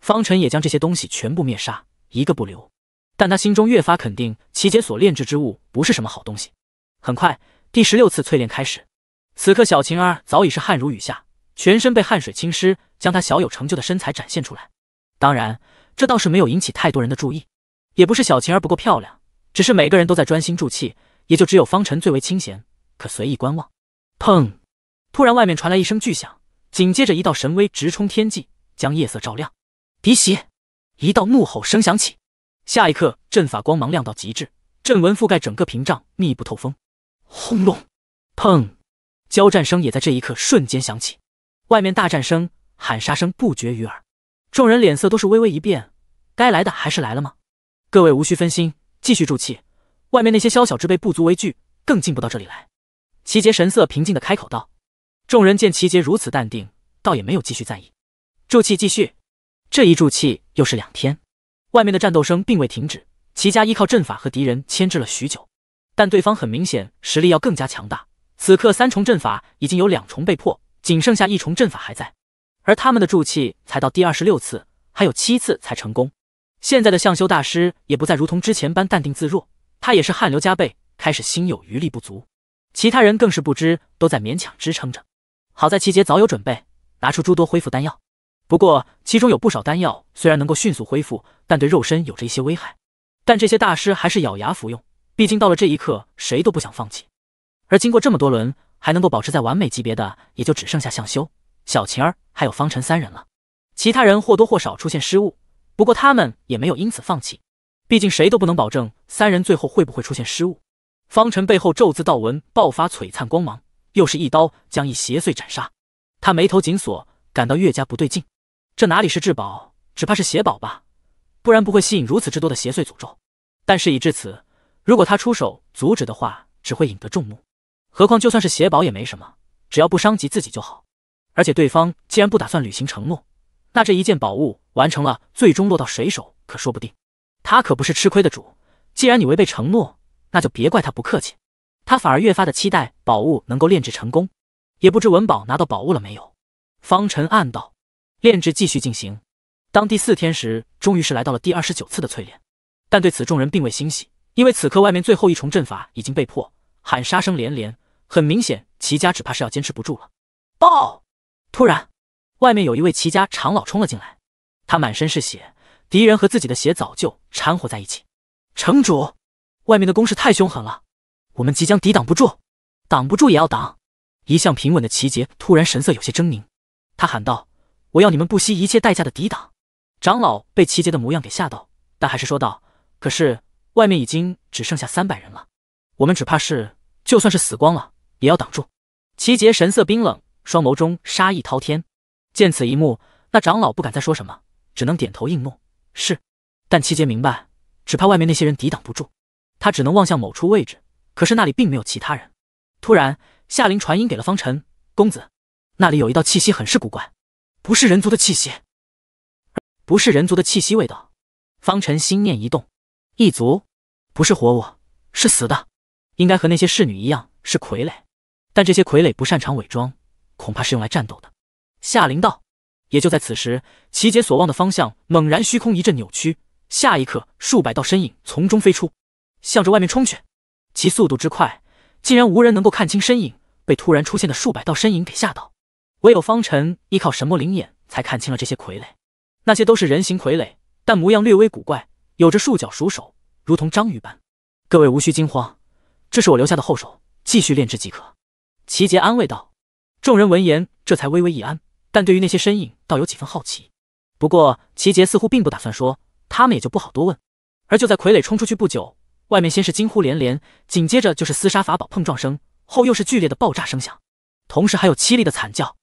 S1: 方辰也将这些东西全部灭杀，一个不留。但他心中越发肯定，齐杰所炼制之物不是什么好东西。很快，第十六次淬炼开始。此刻，小晴儿早已是汗如雨下，全身被汗水浸湿，将她小有成就的身材展现出来。当然，这倒是没有引起太多人的注意，也不是小晴儿不够漂亮，只是每个人都在专心助气。也就只有方辰最为清闲，可随意观望。砰！突然外面传来一声巨响，紧接着一道神威直冲天际，将夜色照亮。敌袭！一道怒吼声响起，下一刻阵法光芒亮到极致，阵纹覆盖整个屏障，密不透风。轰隆！砰！交战声也在这一刻瞬间响起，外面大战声、喊杀声不绝于耳，众人脸色都是微微一变。该来的还是来了吗？各位无需分心，继续注气。外面那些宵小之辈不足为惧，更进不到这里来。齐杰神色平静的开口道，众人见齐杰如此淡定，倒也没有继续在意。注气继续，这一注气又是两天，外面的战斗声并未停止。齐家依靠阵法和敌人牵制了许久，但对方很明显实力要更加强大。此刻三重阵法已经有两重被破，仅剩下一重阵法还在，而他们的注气才到第二十六次，还有七次才成功。现在的向修大师也不再如同之前般淡定自若。他也是汗流浃背，开始心有余力不足，其他人更是不知，都在勉强支撑着。好在齐杰早有准备，拿出诸多恢复丹药。不过其中有不少丹药虽然能够迅速恢复，但对肉身有着一些危害。但这些大师还是咬牙服用，毕竟到了这一刻，谁都不想放弃。而经过这么多轮，还能够保持在完美级别的，也就只剩下向修、小晴儿还有方辰三人了。其他人或多或少出现失误，不过他们也没有因此放弃。毕竟谁都不能保证三人最后会不会出现失误。方辰背后咒字道纹爆发璀璨光芒，又是一刀将一邪祟斩杀。他眉头紧锁，感到越加不对劲。这哪里是至宝，只怕是邪宝吧？不然不会吸引如此之多的邪祟诅咒。但事已至此，如果他出手阻止的话，只会引得众怒。何况就算是邪宝也没什么，只要不伤及自己就好。而且对方既然不打算履行承诺，那这一件宝物完成了，最终落到谁手可说不定。他可不是吃亏的主，既然你违背承诺，那就别怪他不客气。他反而越发的期待宝物能够炼制成功，也不知文宝拿到宝物了没有。方辰暗道，炼制继续进行。当第四天时，终于是来到了第二十九次的淬炼，但对此众人并未欣喜，因为此刻外面最后一重阵法已经被破，喊杀声连连。很明显，齐家只怕是要坚持不住了。报！突然，外面有一位齐家长老冲了进来，他满身是血。敌人和自己的血早就掺和在一起。城主，外面的攻势太凶狠了，我们即将抵挡不住，挡不住也要挡。一向平稳的齐杰突然神色有些狰狞，他喊道：“我要你们不惜一切代价的抵挡！”长老被齐杰的模样给吓到，但还是说道：“可是外面已经只剩下三百人了，我们只怕是就算是死光了也要挡住。”齐杰神色冰冷，双眸中杀意滔天。见此一幕，那长老不敢再说什么，只能点头应诺。是，但戚杰明白，只怕外面那些人抵挡不住，他只能望向某处位置。可是那里并没有其他人。突然，夏琳传音给了方辰公子：“那里有一道气息，很是古怪，不是人族的气息，不是人族的气息味道。”方辰心念一动，异族，不是活物，是死的，应该和那些侍女一样是傀儡。但这些傀儡不擅长伪装，恐怕是用来战斗的。夏林道。也就在此时，齐杰所望的方向猛然虚空一阵扭曲，下一刻，数百道身影从中飞出，向着外面冲去。其速度之快，竟然无人能够看清身影。被突然出现的数百道身影给吓到，唯有方辰依靠神魔灵眼才看清了这些傀儡。那些都是人形傀儡，但模样略微古怪，有着数脚熟手，如同章鱼般。各位无需惊慌，这是我留下的后手，继续炼制即可。齐杰安慰道。众人闻言，这才微微一安。但对于那些身影，倒有几分好奇。不过齐杰似乎并不打算说，他们也就不好多问。而就在傀儡冲出去不久，外面先是惊呼连连，紧接着就是厮杀、法宝碰撞声，后又是剧烈的爆炸声响，同时还有凄厉的惨叫。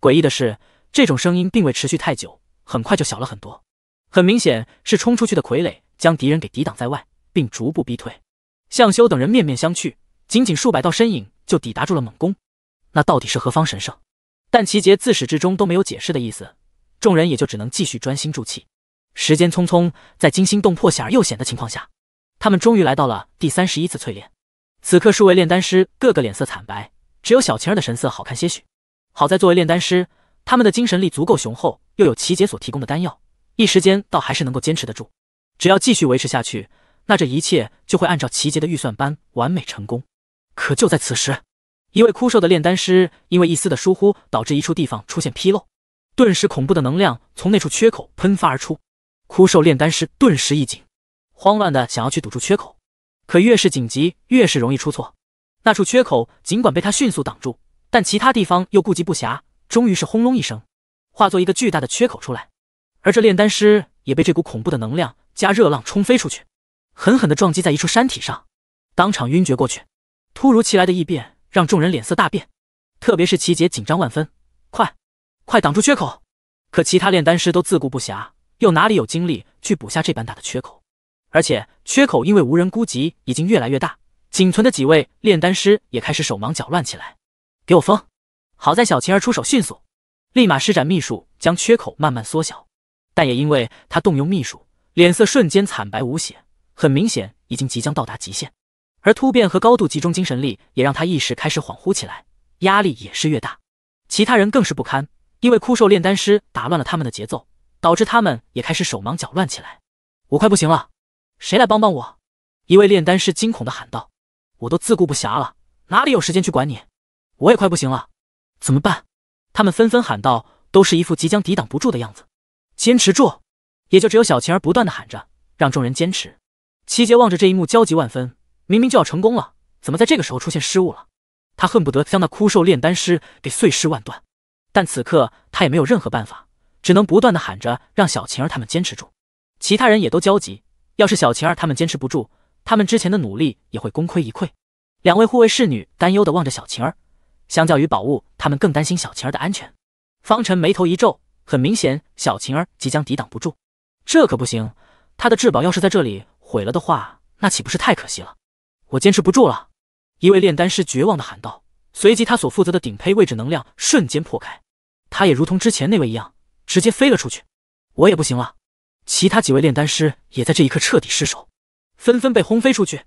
S1: 诡异的是，这种声音并未持续太久，很快就小了很多。很明显，是冲出去的傀儡将敌人给抵挡在外，并逐步逼退。向修等人面面相觑，仅仅数百道身影就抵达住了猛攻，那到底是何方神圣？但齐杰自始至终都没有解释的意思，众人也就只能继续专心助气。时间匆匆，在惊心动魄、险而又险的情况下，他们终于来到了第三十一次淬炼。此刻，数位炼丹师个个脸色惨白，只有小晴儿的神色好看些许。好在作为炼丹师，他们的精神力足够雄厚，又有齐杰所提供的丹药，一时间倒还是能够坚持得住。只要继续维持下去，那这一切就会按照齐杰的预算般完美成功。可就在此时，一位枯瘦的炼丹师，因为一丝的疏忽，导致一处地方出现纰漏，顿时恐怖的能量从那处缺口喷发而出。枯瘦炼丹师顿时一紧，慌乱的想要去堵住缺口，可越是紧急，越是容易出错。那处缺口尽管被他迅速挡住，但其他地方又顾及不暇，终于是轰隆一声，化作一个巨大的缺口出来。而这炼丹师也被这股恐怖的能量加热浪冲飞出去，狠狠的撞击在一处山体上，当场晕厥过去。突如其来的异变。让众人脸色大变，特别是齐杰紧张万分，快，快挡住缺口！可其他炼丹师都自顾不暇，又哪里有精力去补下这般大的缺口？而且缺口因为无人顾及，已经越来越大。仅存的几位炼丹师也开始手忙脚乱起来。给我封！好在小晴儿出手迅速，立马施展秘术将缺口慢慢缩小。但也因为她动用秘术，脸色瞬间惨白无血，很明显已经即将到达极限。而突变和高度集中精神力也让他意识开始恍惚起来，压力也是越大，其他人更是不堪，因为枯瘦炼丹师打乱了他们的节奏，导致他们也开始手忙脚乱起来。我快不行了，谁来帮帮我？一位炼丹师惊恐地喊道。我都自顾不暇了，哪里有时间去管你？我也快不行了，怎么办？他们纷纷喊道，都是一副即将抵挡不住的样子。坚持住！也就只有小晴儿不断地喊着，让众人坚持。齐杰望着这一幕，焦急万分。明明就要成功了，怎么在这个时候出现失误了？他恨不得将那枯瘦炼丹师给碎尸万段，但此刻他也没有任何办法，只能不断的喊着让小晴儿他们坚持住。其他人也都焦急，要是小晴儿他们坚持不住，他们之前的努力也会功亏一篑。两位护卫侍女担忧的望着小晴儿，相较于宝物，他们更担心小晴儿的安全。方辰眉头一皱，很明显小晴儿即将抵挡不住，这可不行，她的至宝要是在这里毁了的话，那岂不是太可惜了？我坚持不住了！一位炼丹师绝望的喊道，随即他所负责的顶胚位置能量瞬间破开，他也如同之前那位一样，直接飞了出去。我也不行了！其他几位炼丹师也在这一刻彻底失手，纷纷被轰飞出去。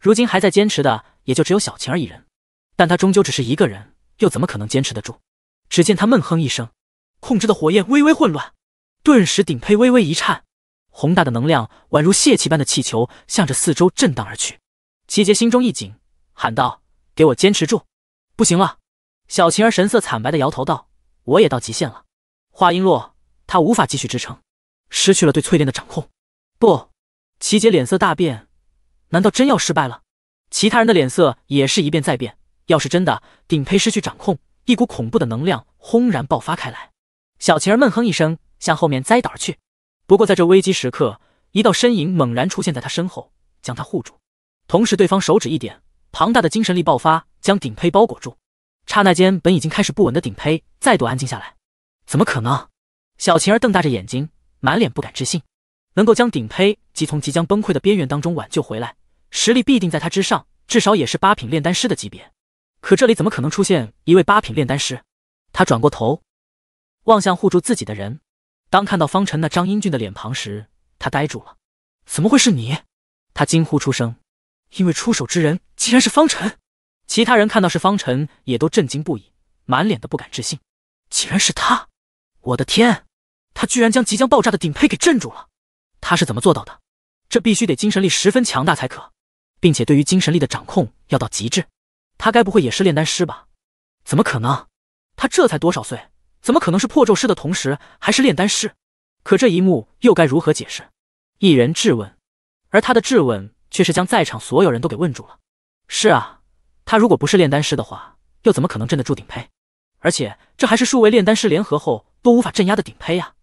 S1: 如今还在坚持的也就只有小晴儿一人，但他终究只是一个人，又怎么可能坚持得住？只见他闷哼一声，控制的火焰微微混乱，顿时顶胚微微一颤，宏大的能量宛如泄气般的气球，向着四周震荡而去。齐杰心中一紧，喊道：“给我坚持住！”不行了，小晴儿神色惨白的摇头道：“我也到极限了。”话音落，她无法继续支撑，失去了对淬炼的掌控。不，齐杰脸色大变，难道真要失败了？其他人的脸色也是一变再变。要是真的，顶配失去掌控，一股恐怖的能量轰然爆发开来。小晴儿闷哼一声，向后面栽倒去。不过在这危机时刻，一道身影猛然出现在她身后，将她护住。同时，对方手指一点，庞大的精神力爆发，将顶胚包裹住。刹那间，本已经开始不稳的顶胚再度安静下来。怎么可能？小晴儿瞪大着眼睛，满脸不敢置信。能够将顶胚即从即将崩溃的边缘当中挽救回来，实力必定在她之上，至少也是八品炼丹师的级别。可这里怎么可能出现一位八品炼丹师？他转过头，望向护住自己的人。当看到方辰那张英俊的脸庞时，他呆住了。怎么会是你？他惊呼出声。因为出手之人竟然是方辰，其他人看到是方辰也都震惊不已，满脸的不敢置信。竟然是他！我的天，他居然将即将爆炸的顶配给镇住了！他是怎么做到的？这必须得精神力十分强大才可，并且对于精神力的掌控要到极致。他该不会也是炼丹师吧？怎么可能？他这才多少岁，怎么可能是破咒师的同时还是炼丹师？可这一幕又该如何解释？一人质问，而他的质问。却是将在场所有人都给问住了。是啊，他如果不是炼丹师的话，又怎么可能镇得住顶胚？而且这还是数位炼丹师联合后都无法镇压的顶胚啊！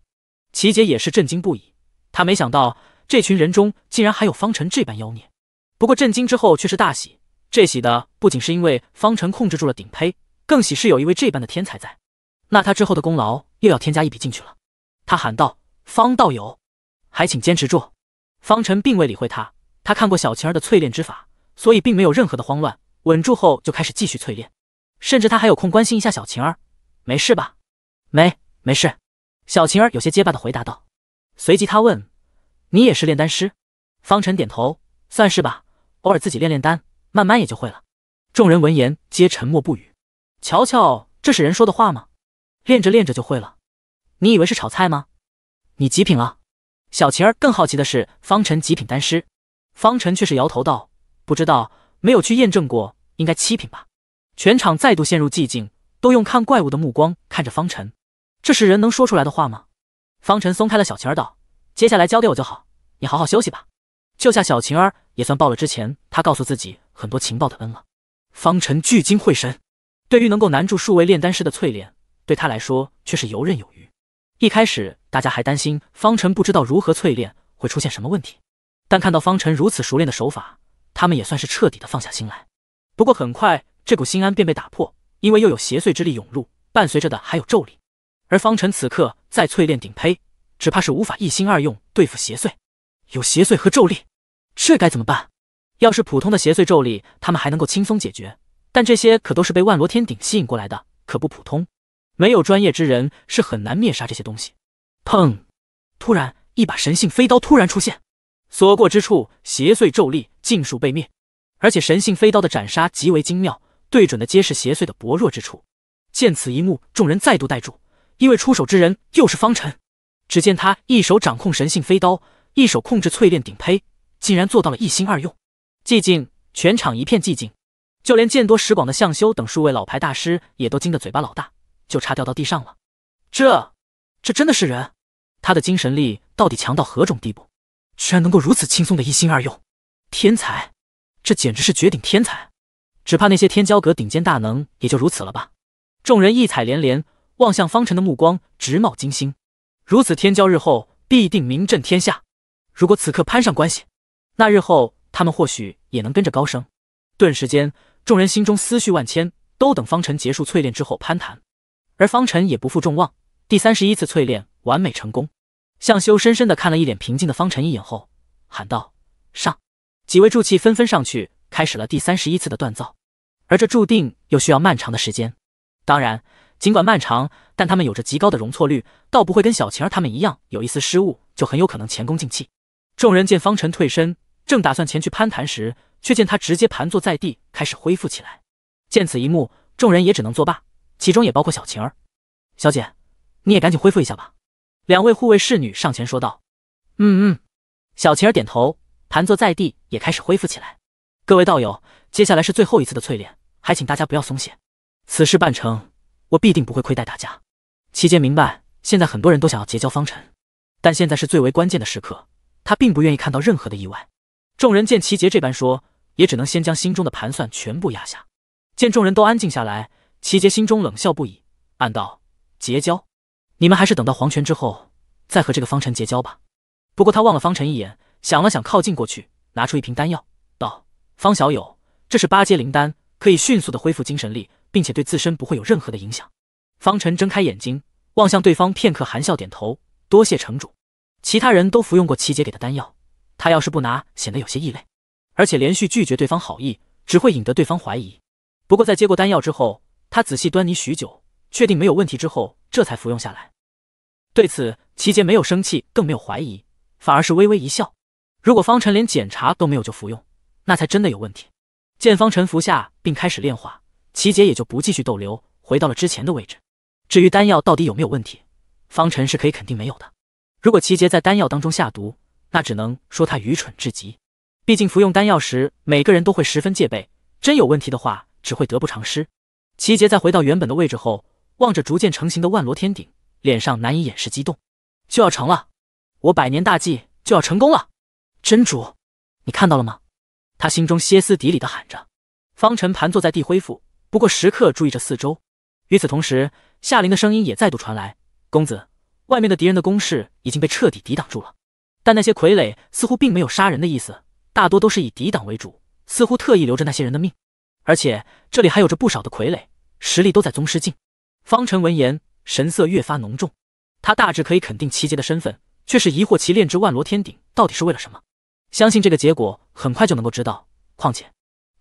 S1: 齐杰也是震惊不已，他没想到这群人中竟然还有方辰这般妖孽。不过震惊之后却是大喜，这喜的不仅是因为方辰控制住了顶胚，更喜是有一位这般的天才在，那他之后的功劳又要添加一笔进去了。他喊道：“方道友，还请坚持住。”方辰并未理会他。他看过小晴儿的淬炼之法，所以并没有任何的慌乱，稳住后就开始继续淬炼，甚至他还有空关心一下小晴儿，没事吧？没没事。小晴儿有些结巴的回答道，随即他问：“你也是炼丹师？”方辰点头，算是吧，偶尔自己练练丹，慢慢也就会了。众人闻言皆沉默不语，瞧瞧这是人说的话吗？练着练着就会了？你以为是炒菜吗？你极品了。小晴儿更好奇的是方辰极品丹师。方辰却是摇头道：“不知道，没有去验证过，应该七品吧。”全场再度陷入寂静，都用看怪物的目光看着方辰。这是人能说出来的话吗？方辰松开了小晴儿，道：“接下来交给我就好，你好好休息吧。”救下小晴儿也算报了之前他告诉自己很多情报的恩了。方辰聚精会神，对于能够难住数位炼丹师的淬炼，对他来说却是游刃有余。一开始大家还担心方辰不知道如何淬炼，会出现什么问题。但看到方辰如此熟练的手法，他们也算是彻底的放下心来。不过很快，这股心安便被打破，因为又有邪祟之力涌入，伴随着的还有咒力。而方辰此刻在淬炼顶胚，只怕是无法一心二用对付邪祟。有邪祟和咒力，这该怎么办？要是普通的邪祟咒力，他们还能够轻松解决。但这些可都是被万罗天顶吸引过来的，可不普通。没有专业之人是很难灭杀这些东西。砰！突然，一把神性飞刀突然出现。所过之处，邪祟咒力尽数被灭，而且神性飞刀的斩杀极为精妙，对准的皆是邪祟的薄弱之处。见此一幕，众人再度呆住，因为出手之人又是方辰。只见他一手掌控神性飞刀，一手控制淬炼顶胚，竟然做到了一心二用。寂静，全场一片寂静，就连见多识广的向修等数位老牌大师也都惊得嘴巴老大，就差掉到地上了。这，这真的是人？他的精神力到底强到何种地步？居然能够如此轻松的一心二用，天才，这简直是绝顶天才，只怕那些天骄阁顶尖大能也就如此了吧。众人异彩连连，望向方辰的目光直冒金星，如此天骄日后必定名震天下。如果此刻攀上关系，那日后他们或许也能跟着高升。顿时间，众人心中思绪万千，都等方辰结束淬炼之后攀谈。而方辰也不负众望，第三十一次淬炼完美成功。向修深深地看了一脸平静的方辰一眼后，喊道：“上！”几位助气纷纷上去，开始了第三十一次的锻造，而这注定又需要漫长的时间。当然，尽管漫长，但他们有着极高的容错率，倒不会跟小晴儿他们一样，有一丝失误就很有可能前功尽弃。众人见方辰退身，正打算前去攀谈时，却见他直接盘坐在地，开始恢复起来。见此一幕，众人也只能作罢，其中也包括小晴儿小姐，你也赶紧恢复一下吧。两位护卫侍女上前说道：“嗯嗯。”小晴儿点头，盘坐在地，也开始恢复起来。各位道友，接下来是最后一次的淬炼，还请大家不要松懈。此事办成，我必定不会亏待大家。齐杰明白，现在很多人都想要结交方辰，但现在是最为关键的时刻，他并不愿意看到任何的意外。众人见齐杰这般说，也只能先将心中的盘算全部压下。见众人都安静下来，齐杰心中冷笑不已，暗道：结交。你们还是等到黄泉之后再和这个方辰结交吧。不过他望了方辰一眼，想了想，靠近过去，拿出一瓶丹药，道：“方小友，这是八阶灵丹，可以迅速的恢复精神力，并且对自身不会有任何的影响。”方辰睁开眼睛，望向对方，片刻含笑点头，多谢城主。其他人都服用过齐姐给的丹药，他要是不拿，显得有些异类，而且连续拒绝对方好意，只会引得对方怀疑。不过在接过丹药之后，他仔细端倪许久。确定没有问题之后，这才服用下来。对此，齐杰没有生气，更没有怀疑，反而是微微一笑。如果方辰连检查都没有就服用，那才真的有问题。见方辰服下并开始炼化，齐杰也就不继续逗留，回到了之前的位置。至于丹药到底有没有问题，方辰是可以肯定没有的。如果齐杰在丹药当中下毒，那只能说他愚蠢至极。毕竟服用丹药时，每个人都会十分戒备，真有问题的话，只会得不偿失。齐杰在回到原本的位置后。望着逐渐成型的万罗天顶，脸上难以掩饰激动，就要成了，我百年大计就要成功了！真主，你看到了吗？他心中歇斯底里的喊着。方辰盘坐在地恢复，不过时刻注意着四周。与此同时，夏琳的声音也再度传来：“公子，外面的敌人的攻势已经被彻底抵挡住了，但那些傀儡似乎并没有杀人的意思，大多都是以抵挡为主，似乎特意留着那些人的命。而且这里还有着不少的傀儡，实力都在宗师境。”方辰闻言，神色越发浓重。他大致可以肯定齐杰的身份，却是疑惑其炼制万罗天鼎到底是为了什么。相信这个结果很快就能够知道。况且，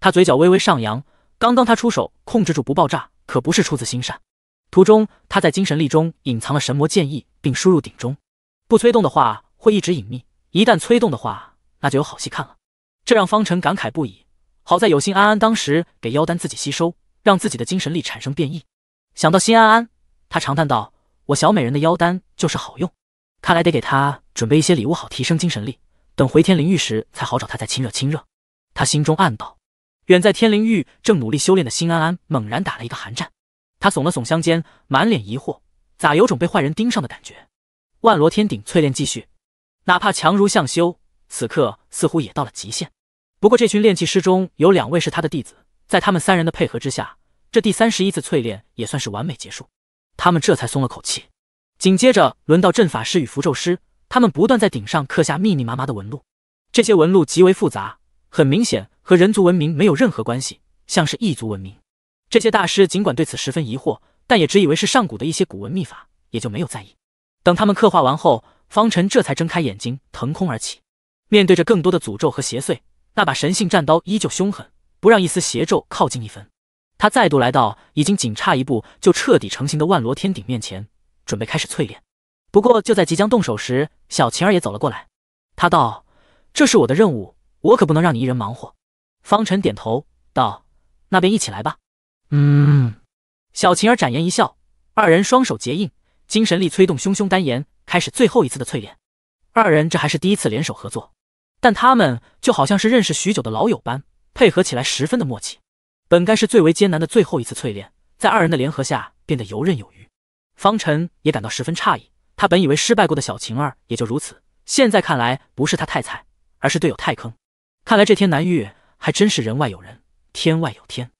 S1: 他嘴角微微上扬。刚刚他出手控制住不爆炸，可不是出自心善。途中，他在精神力中隐藏了神魔剑意，并输入鼎中。不催动的话，会一直隐秘；一旦催动的话，那就有好戏看了。这让方辰感慨不已。好在有心安安当时给妖丹自己吸收，让自己的精神力产生变异。想到辛安安，他长叹道：“我小美人的妖丹就是好用，看来得给她准备一些礼物，好提升精神力。等回天灵域时，才好找她再亲热亲热。”他心中暗道。远在天灵域正努力修炼的辛安安猛然打了一个寒战，他耸了耸香肩，满脸疑惑：“咋有种被坏人盯上的感觉？”万罗天鼎淬炼继续，哪怕强如向修，此刻似乎也到了极限。不过这群炼气师中有两位是他的弟子，在他们三人的配合之下。这第三十一次淬炼也算是完美结束，他们这才松了口气。紧接着轮到阵法师与符咒师，他们不断在顶上刻下密密麻麻的纹路，这些纹路极为复杂，很明显和人族文明没有任何关系，像是异族文明。这些大师尽管对此十分疑惑，但也只以为是上古的一些古文秘法，也就没有在意。等他们刻画完后，方辰这才睁开眼睛，腾空而起，面对着更多的诅咒和邪祟，那把神性战刀依旧凶狠，不让一丝邪咒靠近一分。他再度来到已经仅差一步就彻底成型的万罗天顶面前，准备开始淬炼。不过就在即将动手时，小晴儿也走了过来。他道：“这是我的任务，我可不能让你一人忙活。”方辰点头道：“那便一起来吧。”嗯。小晴儿展颜一笑，二人双手结印，精神力催动，汹汹丹炎开始最后一次的淬炼。二人这还是第一次联手合作，但他们就好像是认识许久的老友般，配合起来十分的默契。本该是最为艰难的最后一次淬炼，在二人的联合下变得游刃有余。方辰也感到十分诧异，他本以为失败过的小晴儿也就如此，现在看来不是他太菜，而是队友太坑。看来这天南域还真是人外有人，天外有天。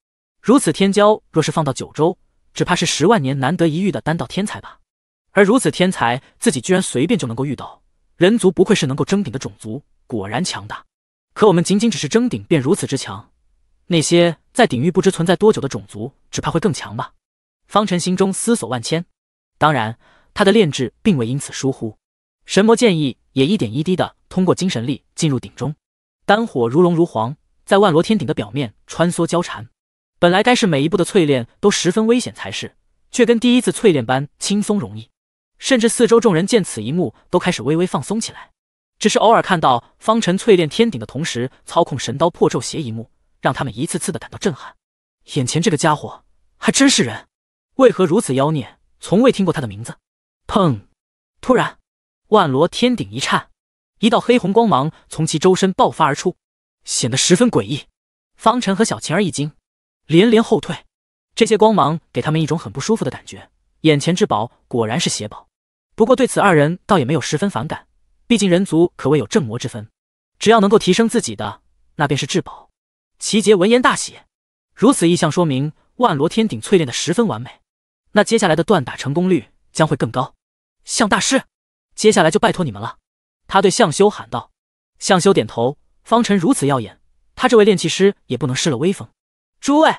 S1: 如此天骄若是放到九州，只怕是十万年难得一遇的单道天才吧。而如此天才，自己居然随便就能够遇到。人族不愧是能够争顶的种族，果然强大。可我们仅仅只是争顶，便如此之强。那些在鼎域不知存在多久的种族，只怕会更强吧？方辰心中思索万千，当然，他的炼制并未因此疏忽。神魔剑意也一点一滴的通过精神力进入鼎中，丹火如龙如凰，在万罗天鼎的表面穿梭交缠。本来该是每一步的淬炼都十分危险才是，却跟第一次淬炼般轻松容易，甚至四周众人见此一幕都开始微微放松起来。只是偶尔看到方辰淬炼天鼎的同时操控神刀破咒邪一幕。让他们一次次的感到震撼。眼前这个家伙还真是人，为何如此妖孽？从未听过他的名字。砰！突然，万罗天顶一颤，一道黑红光芒从其周身爆发而出，显得十分诡异。方辰和小晴儿一惊，连连后退。这些光芒给他们一种很不舒服的感觉。眼前之宝果然是邪宝，不过对此二人倒也没有十分反感，毕竟人族可谓有正魔之分，只要能够提升自己的，那便是至宝。齐杰闻言大喜，如此意象说明万罗天鼎淬炼的十分完美，那接下来的锻打成功率将会更高。向大师，接下来就拜托你们了。”他对向修喊道。向修点头。方辰如此耀眼，他这位炼气师也不能失了威风。诸位，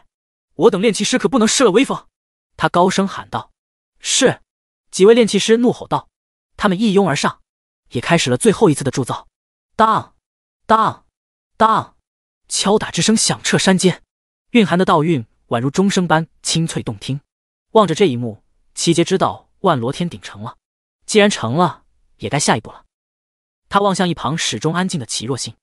S1: 我等炼气师可不能失了威风！”他高声喊道。“是！”几位炼气师怒吼道。他们一拥而上，也开始了最后一次的铸造。当当当！敲打之声响彻山间，蕴含的道韵宛如钟声般清脆动听。望着这一幕，齐杰知道万罗天顶成了。既然成了，也该下一步了。他望向一旁始终安静的齐若信，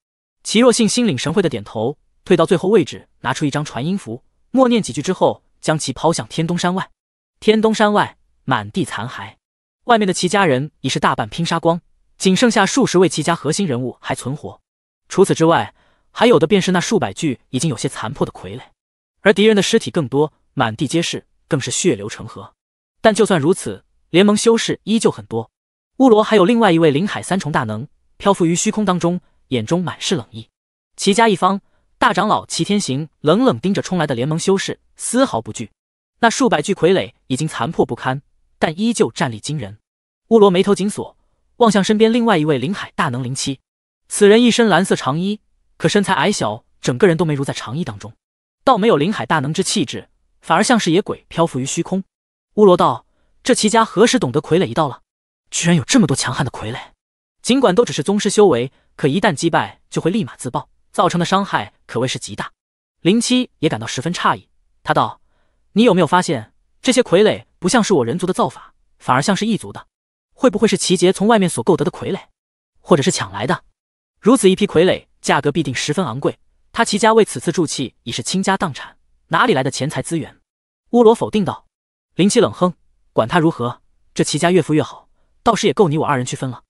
S1: 齐若信心领神会的点头，退到最后位置，拿出一张传音符，默念几句之后，将其抛向天东山外。天东山外满地残骸，外面的齐家人已是大半拼杀光，仅剩下数十位齐家核心人物还存活。除此之外，还有的便是那数百具已经有些残破的傀儡，而敌人的尸体更多，满地皆是，更是血流成河。但就算如此，联盟修士依旧很多。乌罗还有另外一位灵海三重大能，漂浮于虚空当中，眼中满是冷意。齐家一方，大长老齐天行冷冷盯着冲来的联盟修士，丝毫不惧。那数百具傀儡已经残破不堪，但依旧战力惊人。乌罗眉头紧锁，望向身边另外一位灵海大能灵七，此人一身蓝色长衣。可身材矮小，整个人都没如在长衣当中，倒没有林海大能之气质，反而像是野鬼漂浮于虚空。乌罗道，这齐家何时懂得傀儡一道了？居然有这么多强悍的傀儡，尽管都只是宗师修为，可一旦击败，就会立马自爆，造成的伤害可谓是极大。林七也感到十分诧异，他道：“你有没有发现，这些傀儡不像是我人族的造法，反而像是异族的？会不会是齐杰从外面所购得的傀儡，或者是抢来的？如此一批傀儡。”价格必定十分昂贵，他齐家为此次铸器已是倾家荡产，哪里来的钱财资源？乌罗否定道。林七冷哼，管他如何，这齐家越富越好，到时也够你我二人去分了。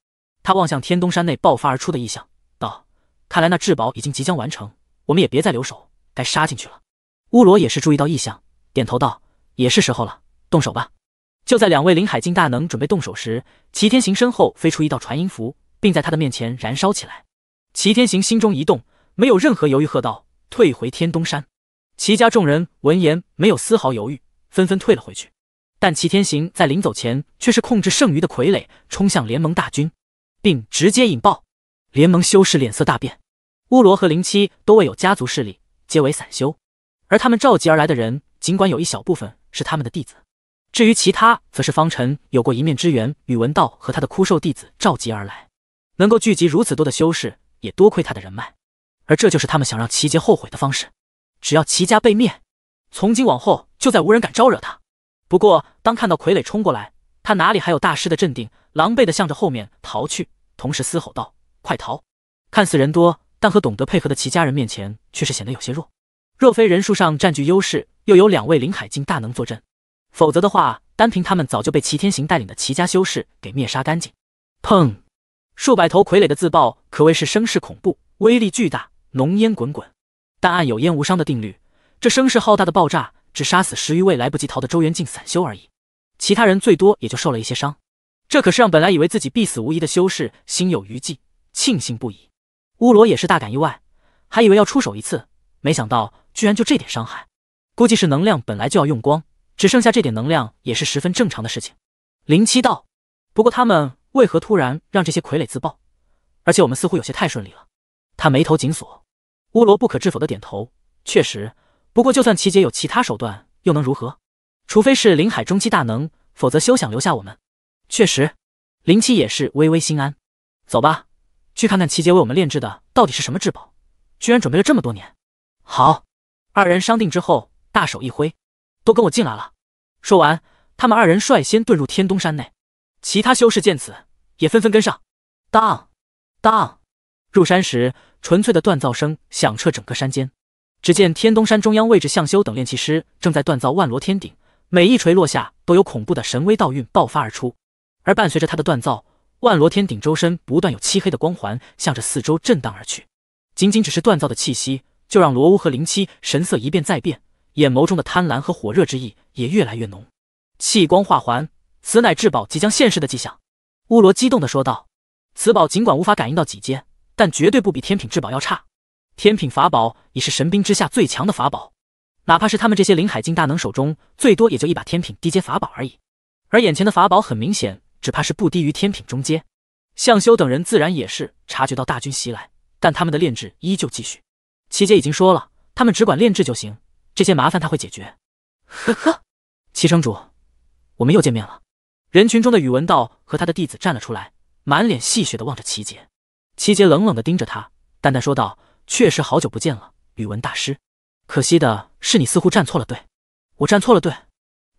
S1: 他望向天东山内爆发而出的异象，道：“看来那至宝已经即将完成，我们也别再留手，该杀进去了。”乌罗也是注意到异象，点头道：“也是时候了，动手吧。”就在两位林海境大能准备动手时，齐天行身后飞出一道传音符，并在他的面前燃烧起来。齐天行心中一动，没有任何犹豫，喝道：“退回天东山！”齐家众人闻言，没有丝毫犹豫，纷纷退了回去。但齐天行在临走前，却是控制剩余的傀儡冲向联盟大军，并直接引爆。联盟修士脸色大变。乌罗和林七都未有家族势力，皆为散修，而他们召集而来的人，尽管有一小部分是他们的弟子，至于其他，则是方辰有过一面之缘，宇文道和他的枯瘦弟子召集而来，能够聚集如此多的修士。也多亏他的人脉，而这就是他们想让齐杰后悔的方式。只要齐家被灭，从今往后就再无人敢招惹他。不过，当看到傀儡冲过来，他哪里还有大师的镇定，狼狈地向着后面逃去，同时嘶吼道：“快逃！”看似人多，但和懂得配合的齐家人面前却是显得有些弱。若非人数上占据优势，又有两位林海境大能坐镇，否则的话，单凭他们早就被齐天行带领的齐家修士给灭杀干净。砰！数百头傀儡的自爆可谓是声势恐怖，威力巨大，浓烟滚滚。但按有烟无伤的定律，这声势浩大的爆炸只杀死十余位来不及逃的周元境散修而已，其他人最多也就受了一些伤。这可是让本来以为自己必死无疑的修士心有余悸，庆幸不已。乌罗也是大感意外，还以为要出手一次，没想到居然就这点伤害。估计是能量本来就要用光，只剩下这点能量也是十分正常的事情。林七道，不过他们。为何突然让这些傀儡自爆？而且我们似乎有些太顺利了。他眉头紧锁。乌罗不可置否的点头，确实。不过就算齐杰有其他手段，又能如何？除非是林海中期大能，否则休想留下我们。确实，林七也是微微心安。走吧，去看看齐杰为我们炼制的到底是什么至宝，居然准备了这么多年。好，二人商定之后，大手一挥，都跟我进来了。说完，他们二人率先遁入天东山内。其他修士见此，也纷纷跟上。当当入山时，纯粹的锻造声响彻整个山间。只见天东山中央位置，向修等炼器师正在锻造万罗天鼎，每一锤落下，都有恐怖的神威道韵爆发而出。而伴随着他的锻造，万罗天鼎周身不断有漆黑的光环向着四周震荡而去。仅仅只是锻造的气息，就让罗乌和林七神色一变再变，眼眸中的贪婪和火热之意也越来越浓。气光化环。此乃至宝即将现世的迹象，乌罗激动地说道：“此宝尽管无法感应到几阶，但绝对不比天品至宝要差。天品法宝已是神兵之下最强的法宝，哪怕是他们这些灵海境大能手中，最多也就一把天品低阶法宝而已。而眼前的法宝，很明显，只怕是不低于天品中阶。”向修等人自然也是察觉到大军袭来，但他们的炼制依旧继续。齐杰已经说了，他们只管炼制就行，这些麻烦他会解决。呵呵，齐城主，我们又见面了。人群中的宇文道和他的弟子站了出来，满脸戏谑的望着齐杰。齐杰冷冷的盯着他，淡淡说道：“确实好久不见了，宇文大师。可惜的是，你似乎站错了队。我站错了队。”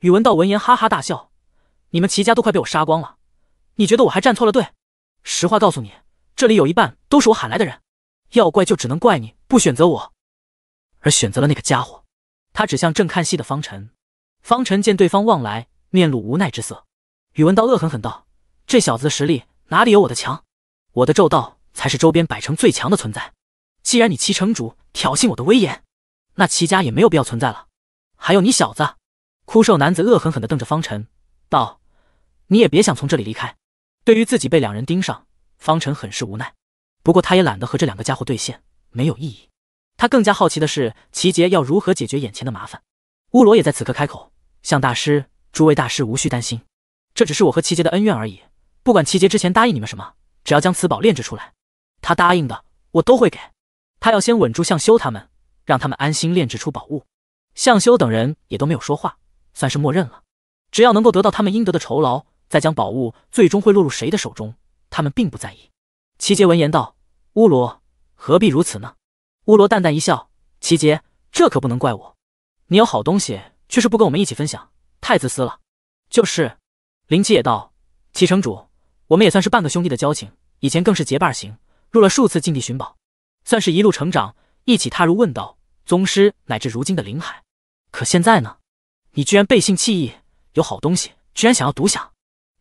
S1: 宇文道闻言哈哈大笑：“你们齐家都快被我杀光了，你觉得我还站错了队？实话告诉你，这里有一半都是我喊来的人。要怪就只能怪你不选择我，而选择了那个家伙。”他指向正看戏的方辰。方辰见对方望来，面露无奈之色。宇文道恶狠狠道：“这小子的实力哪里有我的强？我的咒道才是周边百城最强的存在。既然你齐城主挑衅我的威严，那齐家也没有必要存在了。还有你小子！”枯瘦男子恶狠狠地瞪着方辰，道：“你也别想从这里离开。”对于自己被两人盯上，方辰很是无奈。不过他也懒得和这两个家伙对线，没有意义。他更加好奇的是齐杰要如何解决眼前的麻烦。乌罗也在此刻开口：“向大师，诸位大师无需担心。”这只是我和齐杰的恩怨而已。不管齐杰之前答应你们什么，只要将此宝炼制出来，他答应的我都会给他。要先稳住向修他们，让他们安心炼制出宝物。向修等人也都没有说话，算是默认了。只要能够得到他们应得的酬劳，再将宝物最终会落入谁的手中，他们并不在意。齐杰闻言道：“乌罗，何必如此呢？”乌罗淡淡一笑：“齐杰，这可不能怪我。你有好东西，却是不跟我们一起分享，太自私了。”就是。林七也道：“齐城主，我们也算是半个兄弟的交情，以前更是结伴行，入了数次禁地寻宝，算是一路成长，一起踏入问道宗师，乃至如今的灵海。可现在呢？你居然背信弃义，有好东西居然想要独享。”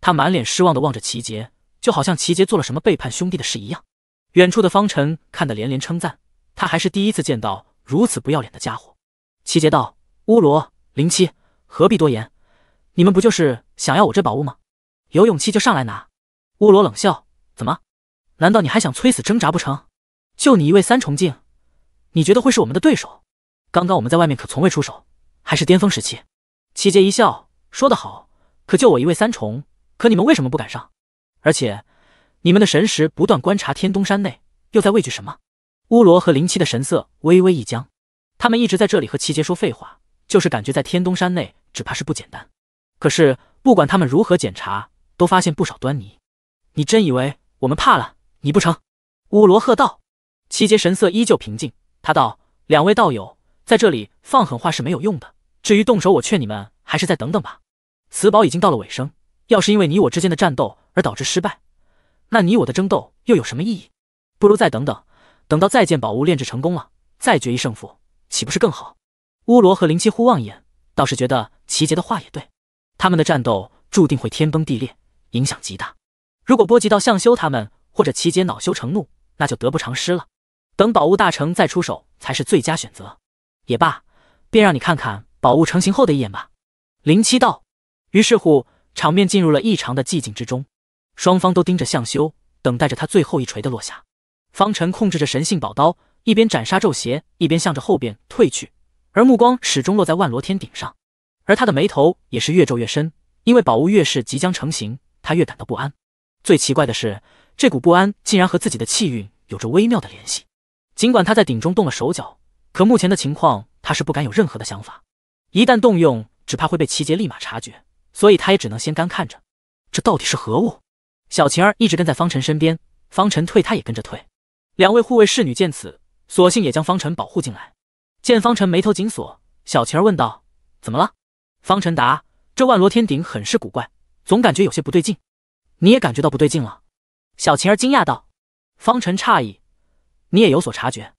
S1: 他满脸失望的望着齐杰，就好像齐杰做了什么背叛兄弟的事一样。远处的方辰看得连连称赞，他还是第一次见到如此不要脸的家伙。齐杰道：“乌罗，林七，何必多言？”你们不就是想要我这宝物吗？有勇气就上来拿！乌罗冷笑：“怎么？难道你还想催死挣扎不成？就你一位三重境，你觉得会是我们的对手？刚刚我们在外面可从未出手，还是巅峰时期。”齐杰一笑，说得好。可就我一位三重，可你们为什么不敢上？而且你们的神识不断观察天东山内，又在畏惧什么？乌罗和林七的神色微微一僵，他们一直在这里和齐杰说废话，就是感觉在天东山内只怕是不简单。可是不管他们如何检查，都发现不少端倪。你真以为我们怕了你不成？乌罗喝道。齐杰神色依旧平静，他道：“两位道友在这里放狠话是没有用的。至于动手，我劝你们还是再等等吧。此宝已经到了尾声，要是因为你我之间的战斗而导致失败，那你我的争斗又有什么意义？不如再等等，等到再见宝物炼制成功了，再决一胜负，岂不是更好？”乌罗和林七互望一眼，倒是觉得齐杰的话也对。他们的战斗注定会天崩地裂，影响极大。如果波及到向修他们，或者齐杰恼羞成怒，那就得不偿失了。等宝物大成再出手才是最佳选择。也罢，便让你看看宝物成型后的一眼吧。林七道。于是乎，场面进入了异常的寂静之中，双方都盯着向修，等待着他最后一锤的落下。方辰控制着神性宝刀，一边斩杀咒邪，一边向着后边退去，而目光始终落在万罗天顶上。而他的眉头也是越皱越深，因为宝物越是即将成型，他越感到不安。最奇怪的是，这股不安竟然和自己的气运有着微妙的联系。尽管他在鼎中动了手脚，可目前的情况他是不敢有任何的想法，一旦动用，只怕会被齐杰立马察觉，所以他也只能先干看着。这到底是何物？小晴儿一直跟在方辰身边，方辰退，他也跟着退。两位护卫侍女见此，索性也将方辰保护进来。见方辰眉头紧锁，小晴儿问道：“怎么了？”方辰答：“这万罗天鼎很是古怪，总感觉有些不对劲。”你也感觉到不对劲了，小晴儿惊讶道。方辰诧异：“你也有所察觉？”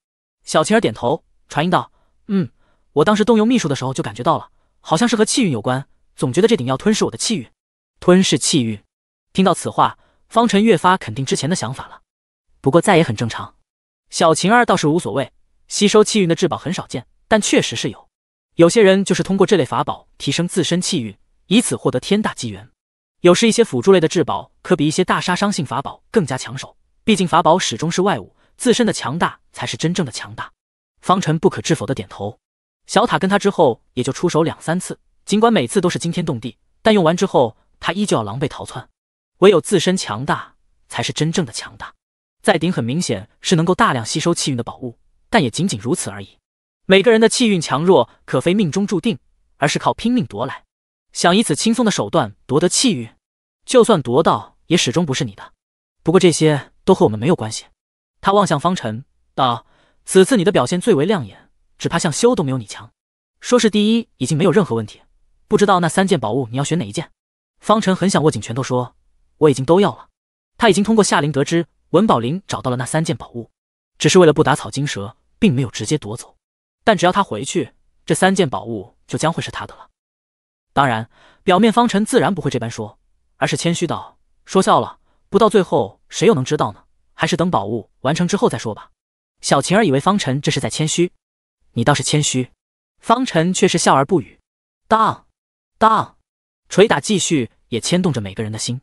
S1: 小晴儿点头，传音道：“嗯，我当时动用秘术的时候就感觉到了，好像是和气运有关，总觉得这鼎要吞噬我的气运，吞噬气运。”听到此话，方辰越发肯定之前的想法了。不过再也很正常，小晴儿倒是无所谓，吸收气运的至宝很少见，但确实是有。有些人就是通过这类法宝提升自身气运，以此获得天大机缘。有时一些辅助类的至宝，可比一些大杀伤性法宝更加抢手。毕竟法宝始终是外物，自身的强大才是真正的强大。方辰不可置否的点头。小塔跟他之后也就出手两三次，尽管每次都是惊天动地，但用完之后他依旧要狼狈逃窜。唯有自身强大，才是真正的强大。再鼎很明显是能够大量吸收气运的宝物，但也仅仅如此而已。每个人的气运强弱可非命中注定，而是靠拼命夺来。想以此轻松的手段夺得气运，就算夺到也始终不是你的。不过这些都和我们没有关系。他望向方辰，道：“此次你的表现最为亮眼，只怕向修都没有你强。说是第一已经没有任何问题。不知道那三件宝物你要选哪一件？”方辰很想握紧拳头说：“我已经都要了。”他已经通过夏灵得知文宝林找到了那三件宝物，只是为了不打草惊蛇，并没有直接夺走。但只要他回去，这三件宝物就将会是他的了。当然，表面方辰自然不会这般说，而是谦虚道：“说笑了，不到最后，谁又能知道呢？还是等宝物完成之后再说吧。”小晴儿以为方辰这是在谦虚，你倒是谦虚，方辰却是笑而不语。当当，捶打继续，也牵动着每个人的心。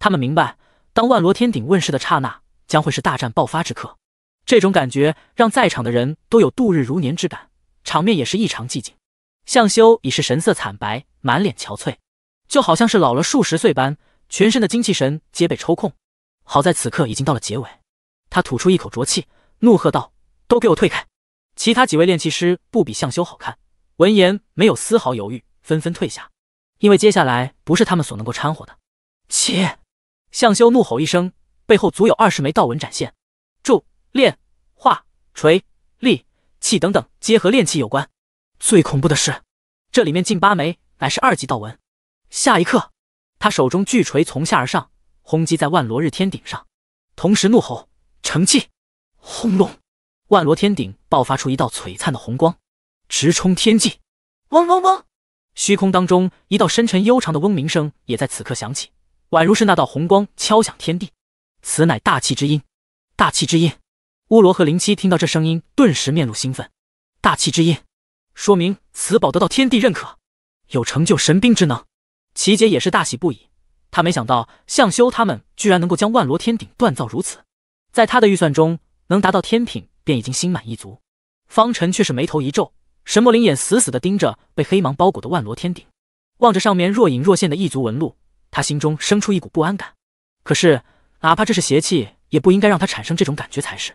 S1: 他们明白，当万罗天顶问世的刹那，将会是大战爆发之刻。这种感觉让在场的人都有度日如年之感，场面也是异常寂静。向修已是神色惨白，满脸憔悴，就好像是老了数十岁般，全身的精气神皆被抽空。好在此刻已经到了结尾，他吐出一口浊气，怒喝道：“都给我退开！”其他几位炼气师不比向修好看，闻言没有丝毫犹豫，纷纷退下，因为接下来不是他们所能够掺和的。切！向修怒吼一声，背后足有二十枚道纹展现。注：炼、化、锤、力、气等等，皆和炼气有关。最恐怖的是，这里面近八枚乃是二级道文。下一刻，他手中巨锤从下而上轰击在万罗日天顶上，同时怒吼成气！”轰隆！万罗天顶爆发出一道璀璨的红光，直冲天际。嗡嗡嗡！虚空当中，一道深沉悠长的嗡鸣声也在此刻响起，宛如是那道红光敲响天地。此乃大气之音，大气之音。乌罗和林七听到这声音，顿时面露兴奋。大气之音，说明此宝得到天地认可，有成就神兵之能。齐杰也是大喜不已，他没想到向修他们居然能够将万罗天鼎锻造如此。在他的预算中，能达到天品便已经心满意足。方辰却是眉头一皱，神魔灵眼死死地盯着被黑芒包裹的万罗天鼎，望着上面若隐若现的异族纹路，他心中生出一股不安感。可是，哪怕这是邪气，也不应该让他产生这种感觉才是。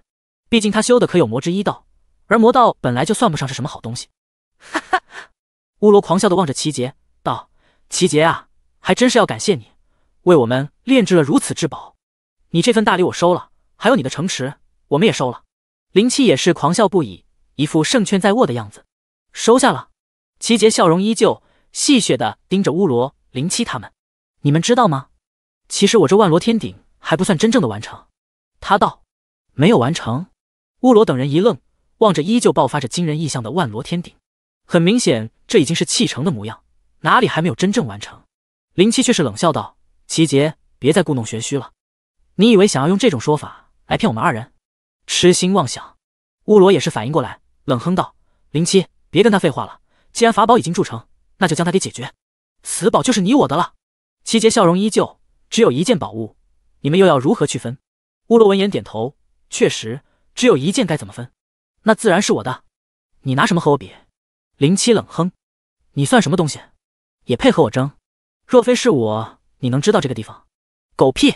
S1: 毕竟他修的可有魔之一道，而魔道本来就算不上是什么好东西。哈哈，乌罗狂笑的望着齐杰道：“齐杰啊，还真是要感谢你，为我们炼制了如此之宝。你这份大礼我收了，还有你的城池，我们也收了。”林七也是狂笑不已，一副胜券在握的样子。收下了。齐杰笑容依旧，戏谑的盯着乌罗、林七他们：“你们知道吗？其实我这万罗天顶还不算真正的完成。”他道：“没有完成。”乌罗等人一愣，望着依旧爆发着惊人异象的万罗天顶，很明显，这已经是砌成的模样，哪里还没有真正完成？林七却是冷笑道：“齐杰，别再故弄玄虚了，你以为想要用这种说法来骗我们二人？痴心妄想！”乌罗也是反应过来，冷哼道：“林七，别跟他废话了，既然法宝已经铸成，那就将他给解决，此宝就是你我的了。”齐杰笑容依旧，只有一件宝物，你们又要如何区分？乌罗闻言点头，确实。只有一件该怎么分？那自然是我的。你拿什么和我比？林七冷哼：“你算什么东西？也配和我争？若非是我，你能知道这个地方？狗屁！”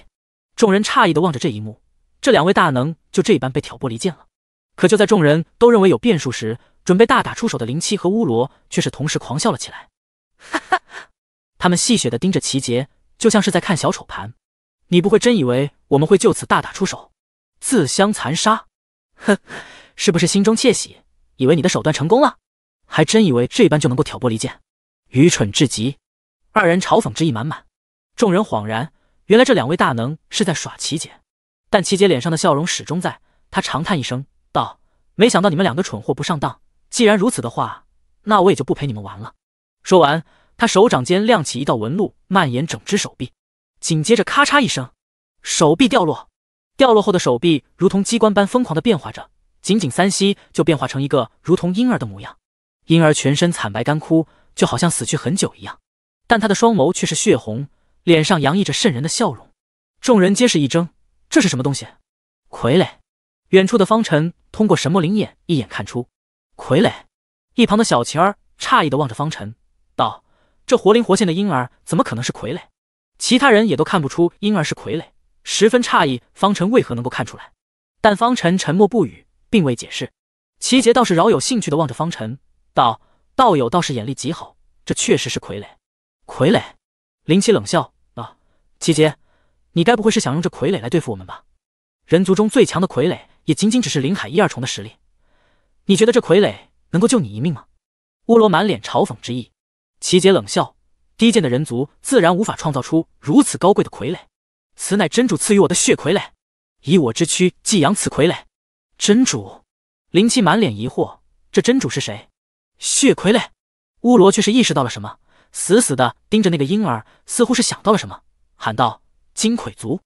S1: 众人诧异的望着这一幕，这两位大能就这一般被挑拨离间了。可就在众人都认为有变数时，准备大打出手的林七和乌罗却是同时狂笑了起来：“哈哈！”他们戏谑的盯着齐杰，就像是在看小丑盘。你不会真以为我们会就此大打出手，自相残杀？哼，是不是心中窃喜，以为你的手段成功了？还真以为这般就能够挑拨离间，愚蠢至极。二人嘲讽之意满满，众人恍然，原来这两位大能是在耍齐姐。但齐姐脸上的笑容始终在，她长叹一声道：“没想到你们两个蠢货不上当，既然如此的话，那我也就不陪你们玩了。”说完，她手掌间亮起一道纹路，蔓延整只手臂，紧接着咔嚓一声，手臂掉落。掉落后的手臂如同机关般疯狂的变化着，仅仅三息就变化成一个如同婴儿的模样。婴儿全身惨白干枯，就好像死去很久一样，但他的双眸却是血红，脸上洋溢着渗人的笑容。众人皆是一怔，这是什么东西？傀儡。远处的方辰通过神魔灵眼一眼看出，傀儡。一旁的小晴儿诧异的望着方辰，道：“这活灵活现的婴儿怎么可能是傀儡？”其他人也都看不出婴儿是傀儡。十分诧异，方辰为何能够看出来？但方辰沉默不语，并未解释。齐杰倒是饶有兴趣的望着方辰，道：“道友倒是眼力极好，这确实是傀儡。”傀儡，林七冷笑道：“齐杰，你该不会是想用这傀儡来对付我们吧？人族中最强的傀儡也仅仅只是林海一二重的实力，你觉得这傀儡能够救你一命吗？”乌罗满脸嘲讽之意。齐杰冷笑：“低贱的人族自然无法创造出如此高贵的傀儡。”此乃真主赐予我的血傀儡，以我之躯寄养此傀儡。真主，林七满脸疑惑，这真主是谁？血傀儡，乌罗却是意识到了什么，死死的盯着那个婴儿，似乎是想到了什么，喊道：“金傀族！”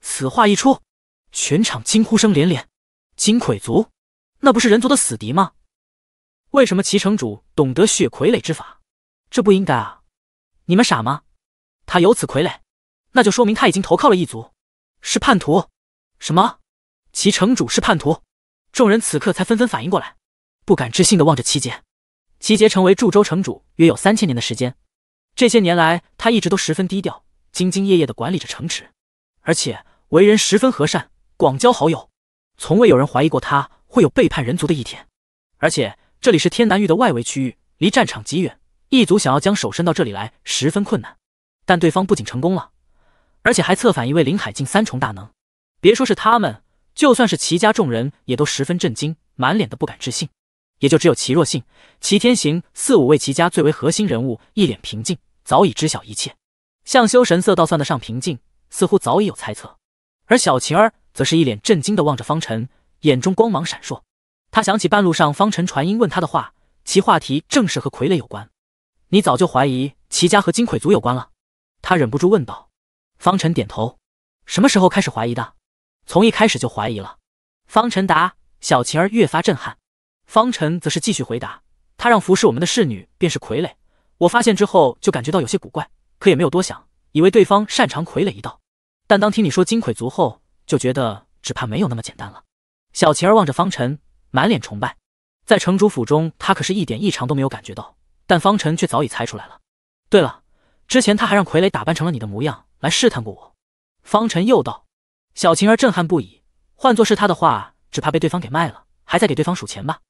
S1: 此话一出，全场惊呼声连连。金傀族，那不是人族的死敌吗？为什么齐城主懂得血傀儡之法？这不应该啊！你们傻吗？他有此傀儡。那就说明他已经投靠了异族，是叛徒。什么？其城主是叛徒？众人此刻才纷纷反应过来，不敢置信的望着齐杰。齐杰成为祝州城主约有三千年的时间，这些年来他一直都十分低调，兢兢业业的管理着城池，而且为人十分和善，广交好友，从未有人怀疑过他会有背叛人族的一天。而且这里是天南域的外围区域，离战场极远，异族想要将手伸到这里来十分困难。但对方不仅成功了。而且还策反一位林海境三重大能，别说是他们，就算是齐家众人也都十分震惊，满脸的不敢置信。也就只有齐若信、齐天行四五位齐家最为核心人物一脸平静，早已知晓一切。向修神色倒算得上平静，似乎早已有猜测。而小晴儿则是一脸震惊地望着方辰，眼中光芒闪烁。他想起半路上方辰传音问他的话，其话题正是和傀儡有关。你早就怀疑齐家和金傀族有关了？他忍不住问道。方辰点头，什么时候开始怀疑的？从一开始就怀疑了。方辰答，小晴儿越发震撼。方辰则是继续回答，他让服侍我们的侍女便是傀儡，我发现之后就感觉到有些古怪，可也没有多想，以为对方擅长傀儡一道。但当听你说金傀族后，就觉得只怕没有那么简单了。小晴儿望着方辰，满脸崇拜。在城主府中，他可是一点异常都没有感觉到，但方辰却早已猜出来了。对了，之前他还让傀儡打扮成了你的模样。来试探过我，方辰又道。小晴儿震撼不已，换作是他的话，只怕被对方给卖了，还在给对方数钱吧。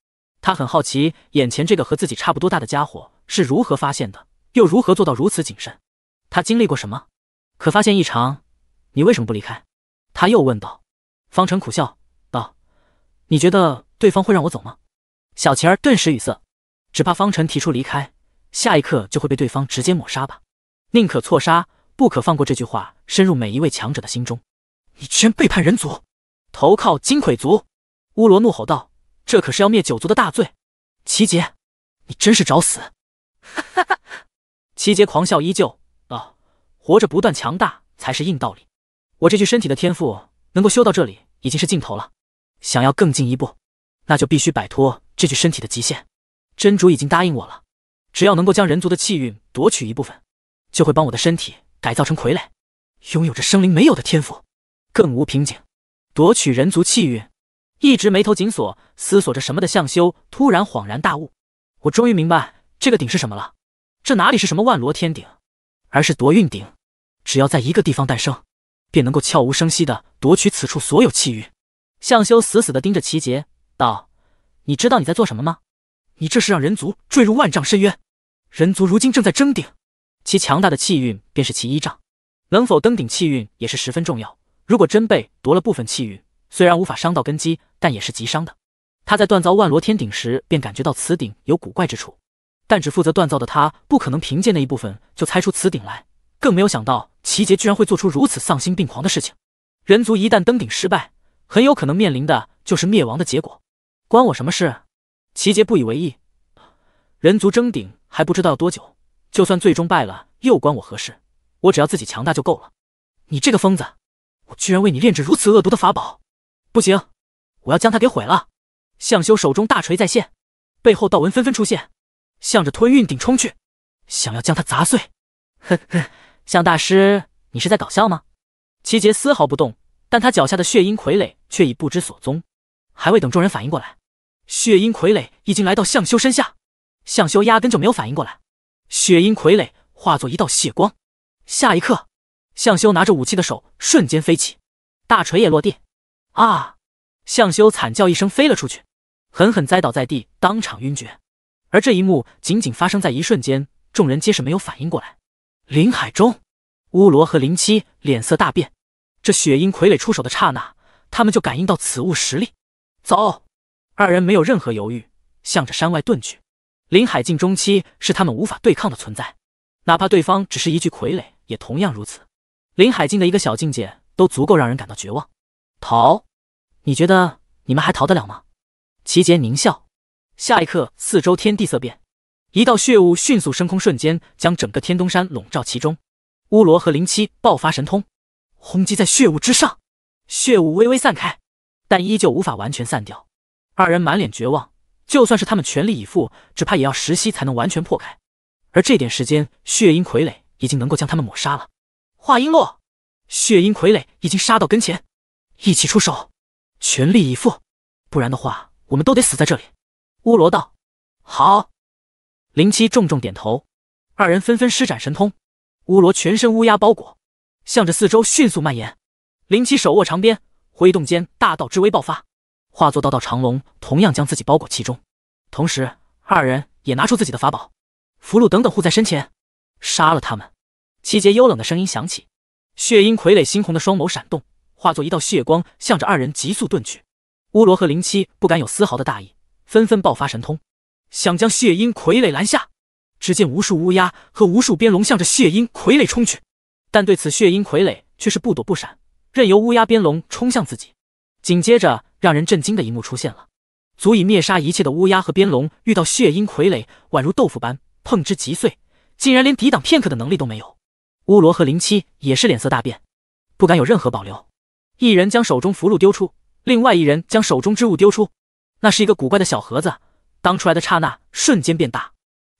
S1: 他很好奇，眼前这个和自己差不多大的家伙是如何发现的，又如何做到如此谨慎。他经历过什么？可发现异常，你为什么不离开？他又问道。方辰苦笑道：“你觉得对方会让我走吗？”小晴儿顿时语塞，只怕方辰提出离开，下一刻就会被对方直接抹杀吧。宁可错杀。不可放过这句话，深入每一位强者的心中。你居然背叛人族，投靠金傀族！乌罗怒吼道：“这可是要灭九族的大罪！”齐杰，你真是找死！哈哈哈！齐杰狂笑依旧啊，活着不断强大才是硬道理。我这具身体的天赋能够修到这里，已经是尽头了。想要更进一步，那就必须摆脱这具身体的极限。真主已经答应我了，只要能够将人族的气运夺取一部分，就会帮我的身体。”改造成傀儡，拥有着生灵没有的天赋，更无瓶颈，夺取人族气运。一直眉头紧锁，思索着什么的向修突然恍然大悟，我终于明白这个鼎是什么了。这哪里是什么万罗天鼎，而是夺运鼎。只要在一个地方诞生，便能够悄无声息地夺取此处所有气运。向修死死地盯着齐杰，道：“你知道你在做什么吗？你这是让人族坠入万丈深渊。人族如今正在争鼎。”其强大的气运便是其依仗，能否登顶气运也是十分重要。如果真被夺了部分气运，虽然无法伤到根基，但也是极伤的。他在锻造万罗天鼎时便感觉到此鼎有古怪之处，但只负责锻造的他不可能凭借那一部分就猜出此鼎来，更没有想到齐杰居然会做出如此丧心病狂的事情。人族一旦登顶失败，很有可能面临的就是灭亡的结果。关我什么事？齐杰不以为意。人族争顶还不知道要多久。就算最终败了，又关我何事？我只要自己强大就够了。你这个疯子，我居然为你炼制如此恶毒的法宝！不行，我要将它给毁了。向修手中大锤再现，背后道纹纷纷出现，向着吞运鼎冲去，想要将它砸碎。呵呵，向大师，你是在搞笑吗？齐杰丝毫不动，但他脚下的血鹰傀儡却已不知所踪。还未等众人反应过来，血鹰傀儡已经来到向修身下，向修压根就没有反应过来。雪鹰傀儡化作一道血光，下一刻，向修拿着武器的手瞬间飞起，大锤也落地。啊！向修惨叫一声，飞了出去，狠狠栽倒在地，当场晕厥。而这一幕仅仅发生在一瞬间，众人皆是没有反应过来。林海中，乌罗和林七脸色大变。这雪鹰傀儡出手的刹那，他们就感应到此物实力。走！二人没有任何犹豫，向着山外遁去。林海境中期是他们无法对抗的存在，哪怕对方只是一具傀儡，也同样如此。林海境的一个小境界都足够让人感到绝望。逃？你觉得你们还逃得了吗？齐杰狞笑，下一刻，四周天地色变，一道血雾迅速升空，瞬间将整个天东山笼罩其中。乌罗和林七爆发神通，轰击在血雾之上，血雾微微散开，但依旧无法完全散掉。二人满脸绝望。就算是他们全力以赴，只怕也要十息才能完全破开，而这点时间，血鹰傀儡已经能够将他们抹杀了。话音落，血鹰傀儡已经杀到跟前，一起出手，全力以赴，不然的话，我们都得死在这里。乌罗道：“好。”林七重重点头，二人纷纷施展神通。乌罗全身乌鸦包裹，向着四周迅速蔓延。林七手握长鞭，挥动间，大道之威爆发。化作道道长龙，同样将自己包裹其中，同时二人也拿出自己的法宝、符箓等等护在身前。杀了他们！齐杰幽冷的声音响起。血鹰傀儡猩红的双眸闪动，化作一道血光，向着二人急速遁去。乌罗和林七不敢有丝毫的大意，纷纷爆发神通，想将血鹰傀儡拦下。只见无数乌鸦和无数边龙向着血鹰傀儡冲去，但对此血鹰傀儡却是不躲不闪，任由乌鸦边龙冲向自己。紧接着。让人震惊的一幕出现了，足以灭杀一切的乌鸦和边龙遇到血鹰傀儡，宛如豆腐般碰之即碎，竟然连抵挡片刻的能力都没有。乌罗和林七也是脸色大变，不敢有任何保留，一人将手中符箓丢出，另外一人将手中之物丢出，那是一个古怪的小盒子，当出来的刹那瞬间变大，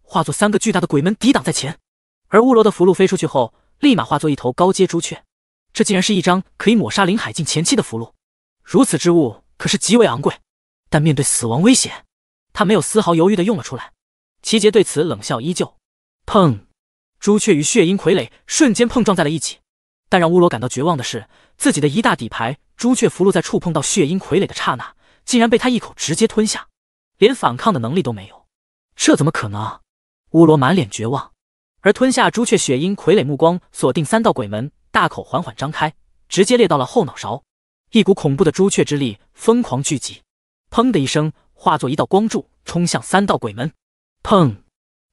S1: 化作三个巨大的鬼门抵挡在前。而乌罗的符箓飞出去后，立马化作一头高阶朱雀，这竟然是一张可以抹杀林海境前期的符箓，如此之物。可是极为昂贵，但面对死亡危险，他没有丝毫犹豫的用了出来。齐杰对此冷笑依旧。砰！朱雀与血鹰傀儡瞬间碰撞在了一起。但让乌罗感到绝望的是，自己的一大底牌朱雀符箓在触碰到血鹰傀儡的刹那，竟然被他一口直接吞下，连反抗的能力都没有。这怎么可能？乌罗满脸绝望。而吞下朱雀血鹰傀儡，目光锁定三道鬼门，大口缓缓张开，直接裂到了后脑勺。一股恐怖的朱雀之力疯狂聚集，砰的一声，化作一道光柱冲向三道鬼门。砰！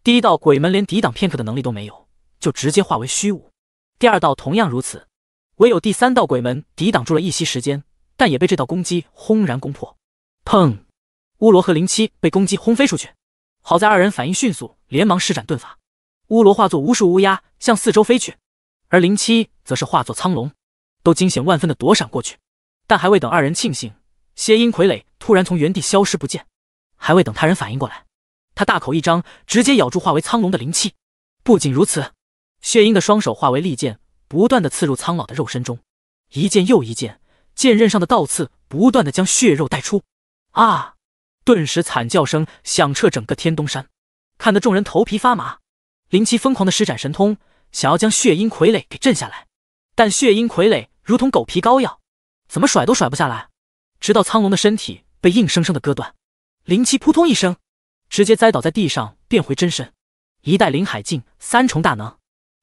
S1: 第一道鬼门连抵挡片刻的能力都没有，就直接化为虚无。第二道同样如此，唯有第三道鬼门抵挡住了一息时间，但也被这道攻击轰然攻破。砰！乌罗和林七被攻击轰飞出去，好在二人反应迅速，连忙施展遁法。乌罗化作无数乌鸦向四周飞去，而林七则是化作苍龙，都惊险万分的躲闪过去。但还未等二人庆幸，血鹰傀儡突然从原地消失不见。还未等他人反应过来，他大口一张，直接咬住化为苍龙的灵气。不仅如此，血鹰的双手化为利剑，不断的刺入苍老的肉身中，一剑又一剑，剑刃上的倒刺不断的将血肉带出。啊！顿时惨叫声响彻整个天东山，看得众人头皮发麻。灵七疯狂的施展神通，想要将血鹰傀儡给震下来，但血鹰傀儡如同狗皮膏药。怎么甩都甩不下来，直到苍龙的身体被硬生生的割断，灵气扑通一声，直接栽倒在地上，变回真身。一代林海境三重大能，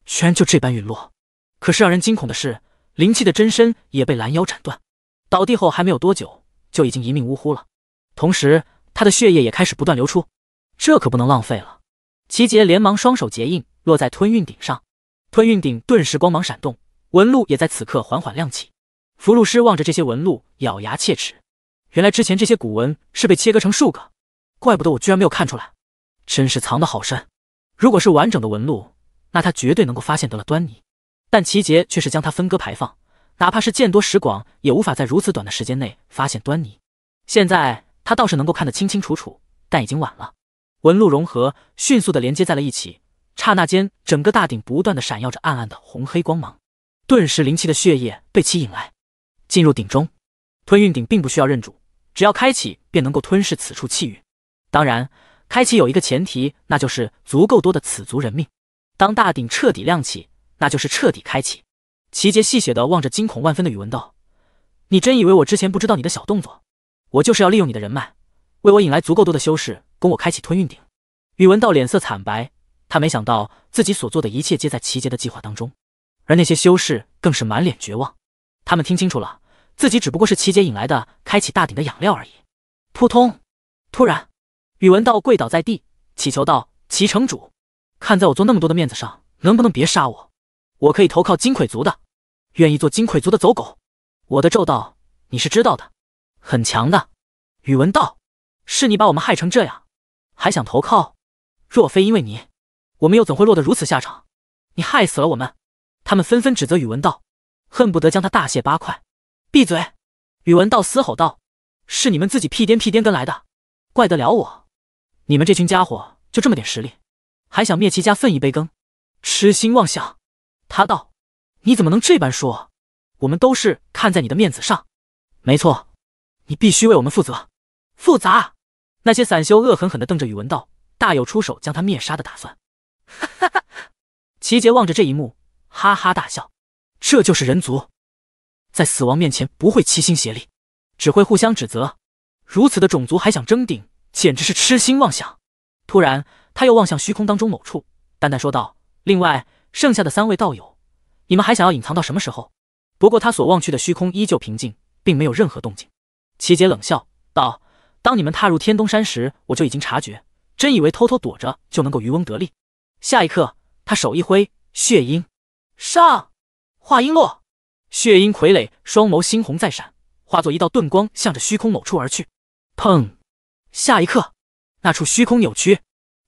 S1: 居然就这般陨落。可是让人惊恐的是，灵气的真身也被拦腰斩断，倒地后还没有多久，就已经一命呜呼了。同时，他的血液也开始不断流出，这可不能浪费了。齐杰连忙双手结印，落在吞运鼎上，吞运鼎顿时光芒闪动，纹路也在此刻缓缓亮起。符箓师望着这些纹路，咬牙切齿。原来之前这些古文是被切割成数个，怪不得我居然没有看出来，真是藏得好深。如果是完整的纹路，那他绝对能够发现得了端倪。但齐杰却是将它分割排放，哪怕是见多识广，也无法在如此短的时间内发现端倪。现在他倒是能够看得清清楚楚，但已经晚了。纹路融合，迅速的连接在了一起，刹那间，整个大鼎不断的闪耀着暗暗的红黑光芒，顿时灵气的血液被其引来。进入鼎中，吞运鼎并不需要认主，只要开启便能够吞噬此处气运。当然，开启有一个前提，那就是足够多的此族人命。当大鼎彻底亮起，那就是彻底开启。齐杰戏谑的望着惊恐万分的宇文道：“你真以为我之前不知道你的小动作？我就是要利用你的人脉，为我引来足够多的修士，供我开启吞运鼎。”宇文道脸色惨白，他没想到自己所做的一切皆在齐杰的计划当中，而那些修士更是满脸绝望，他们听清楚了。自己只不过是齐姐引来的开启大鼎的养料而已。扑通！突然，宇文道跪倒在地，乞求道：“齐城主，看在我做那么多的面子上，能不能别杀我？我可以投靠金傀族的，愿意做金傀族的走狗。我的咒道你是知道的，很强的。宇文道，是你把我们害成这样，还想投靠？若非因为你，我们又怎会落得如此下场？你害死了我们！”他们纷纷指责宇文道，恨不得将他大卸八块。闭嘴！宇文道嘶吼道：“是你们自己屁颠屁颠跟来的，怪得了我？你们这群家伙就这么点实力，还想灭齐家分一杯羹，痴心妄想！”他道：“你怎么能这般说？我们都是看在你的面子上，没错，你必须为我们负责。”复杂。那些散修恶狠狠地瞪着宇文道，大有出手将他灭杀的打算。哈哈哈！齐杰望着这一幕，哈哈大笑：“这就是人族。”在死亡面前不会齐心协力，只会互相指责。如此的种族还想争顶，简直是痴心妄想。突然，他又望向虚空当中某处，淡淡说道：“另外剩下的三位道友，你们还想要隐藏到什么时候？”不过他所望去的虚空依旧平静，并没有任何动静。齐杰冷笑道：“当你们踏入天东山时，我就已经察觉。真以为偷偷躲着就能够渔翁得利？”下一刻，他手一挥，血鹰上。话音落。血鹰傀儡双眸猩红再闪，化作一道遁光，向着虚空某处而去。砰！下一刻，那处虚空扭曲，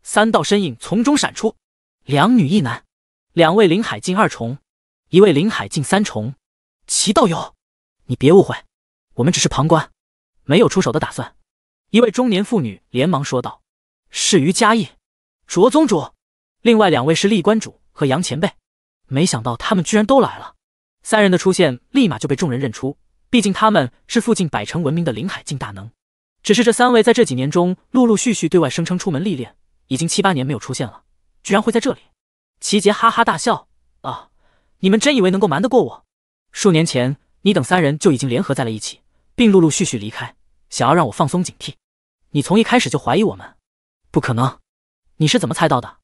S1: 三道身影从中闪出，两女一男，两位灵海境二重，一位灵海境三重。齐道友，你别误会，我们只是旁观，没有出手的打算。”一位中年妇女连忙说道，“是于嘉义，卓宗主，另外两位是立关主和杨前辈。没想到他们居然都来了。”三人的出现立马就被众人认出，毕竟他们是附近百城闻名的灵海境大能。只是这三位在这几年中陆陆续续对外声称出门历练，已经七八年没有出现了，居然会在这里？齐杰哈哈大笑：“啊，你们真以为能够瞒得过我？数年前，你等三人就已经联合在了一起，并陆陆续续离开，想要让我放松警惕。你从一开始就怀疑我们？不可能！你是怎么猜到的？”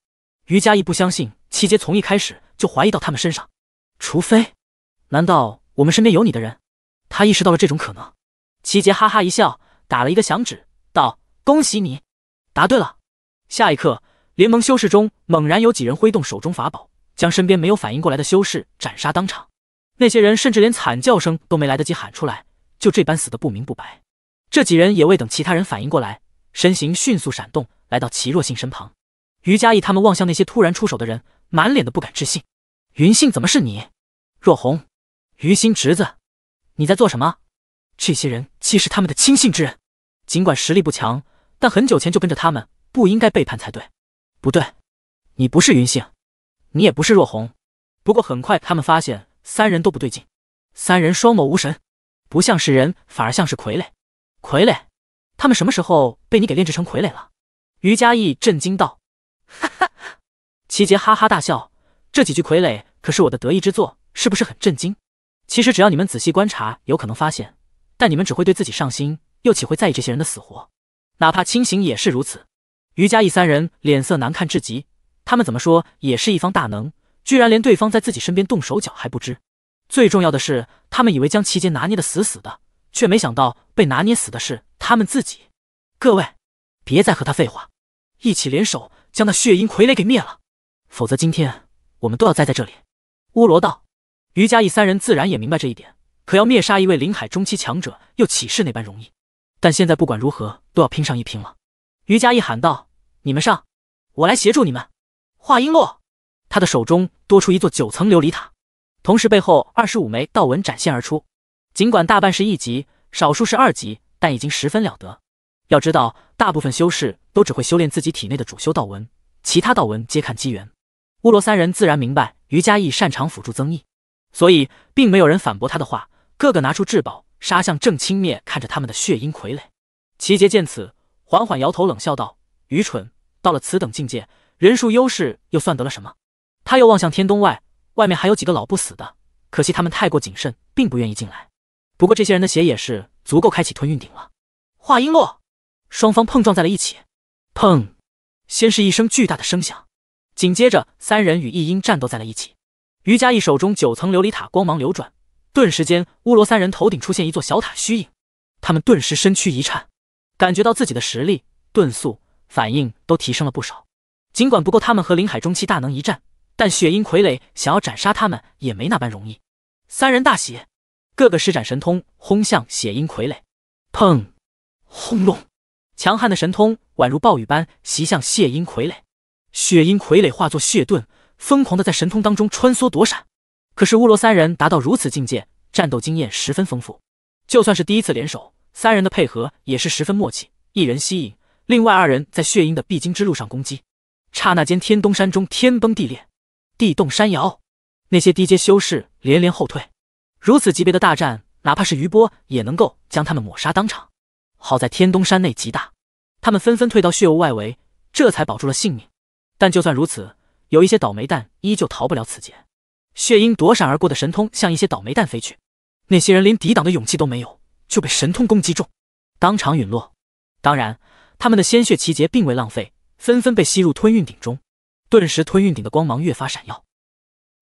S1: 于嘉义不相信齐杰从一开始就怀疑到他们身上，除非。难道我们身边有你的人？他意识到了这种可能。齐杰哈哈一笑，打了一个响指，道：“恭喜你，答对了。”下一刻，联盟修士中猛然有几人挥动手中法宝，将身边没有反应过来的修士斩杀当场。那些人甚至连惨叫声都没来得及喊出来，就这般死得不明不白。这几人也未等其他人反应过来，身形迅速闪动，来到齐若信身旁。于嘉义他们望向那些突然出手的人，满脸的不敢置信：“云信，怎么是你？若红？”于心侄子，你在做什么？这些人既是他们的亲信之人，尽管实力不强，但很久前就跟着他们，不应该背叛才对。不对，你不是云信，你也不是若红。不过很快他们发现三人都不对劲，三人双眸无神，不像是人，反而像是傀儡。傀儡？他们什么时候被你给炼制成傀儡了？于嘉义震惊道。哈哈哈！齐杰哈哈大笑。这几句傀儡可是我的得意之作，是不是很震惊？其实只要你们仔细观察，有可能发现，但你们只会对自己上心，又岂会在意这些人的死活？哪怕清醒也是如此。于家义三人脸色难看至极，他们怎么说也是一方大能，居然连对方在自己身边动手脚还不知。最重要的是，他们以为将齐杰拿捏的死死的，却没想到被拿捏死的是他们自己。各位，别再和他废话，一起联手将那血鹰傀儡给灭了，否则今天我们都要栽在这里。乌罗道。于家义三人自然也明白这一点，可要灭杀一位林海中期强者又岂是那般容易？但现在不管如何，都要拼上一拼了。于家义喊道：“你们上，我来协助你们。”话音落，他的手中多出一座九层琉璃塔，同时背后二十五枚道纹展现而出。尽管大半是一级，少数是二级，但已经十分了得。要知道，大部分修士都只会修炼自己体内的主修道纹，其他道纹皆看机缘。乌罗三人自然明白于家义擅长辅助增益。所以，并没有人反驳他的话，个个拿出至宝，杀向正轻蔑看着他们的血鹰傀儡。齐杰见此，缓缓摇头，冷笑道：“愚蠢，到了此等境界，人数优势又算得了什么？”他又望向天东外，外面还有几个老不死的，可惜他们太过谨慎，并不愿意进来。不过这些人的血也是足够开启吞运鼎了。话音落，双方碰撞在了一起，砰！先是一声巨大的声响，紧接着三人与一鹰战斗在了一起。于家义手中九层琉璃塔光芒流转，顿时间乌罗三人头顶出现一座小塔虚影，他们顿时身躯一颤，感觉到自己的实力、遁速、反应都提升了不少。尽管不够他们和林海中期大能一战，但血鹰傀儡想要斩杀他们也没那般容易。三人大喜，各个施展神通轰向血鹰傀儡。砰！轰隆！强悍的神通宛如暴雨般袭向血鹰傀儡，血鹰傀儡化作血盾。疯狂的在神通当中穿梭躲闪，可是乌罗三人达到如此境界，战斗经验十分丰富，就算是第一次联手，三人的配合也是十分默契。一人吸引，另外二人在血鹰的必经之路上攻击。刹那间，天东山中天崩地裂，地动山摇，那些低阶修士连连后退。如此级别的大战，哪怕是余波也能够将他们抹杀当场。好在天东山内极大，他们纷纷退到血雾外围，这才保住了性命。但就算如此。有一些倒霉蛋依旧逃不了此劫，血鹰躲闪而过的神通向一些倒霉蛋飞去，那些人连抵挡的勇气都没有，就被神通攻击中，当场陨落。当然，他们的鲜血奇劫并未浪费，纷纷被吸入吞运鼎中，顿时吞运鼎的光芒越发闪耀。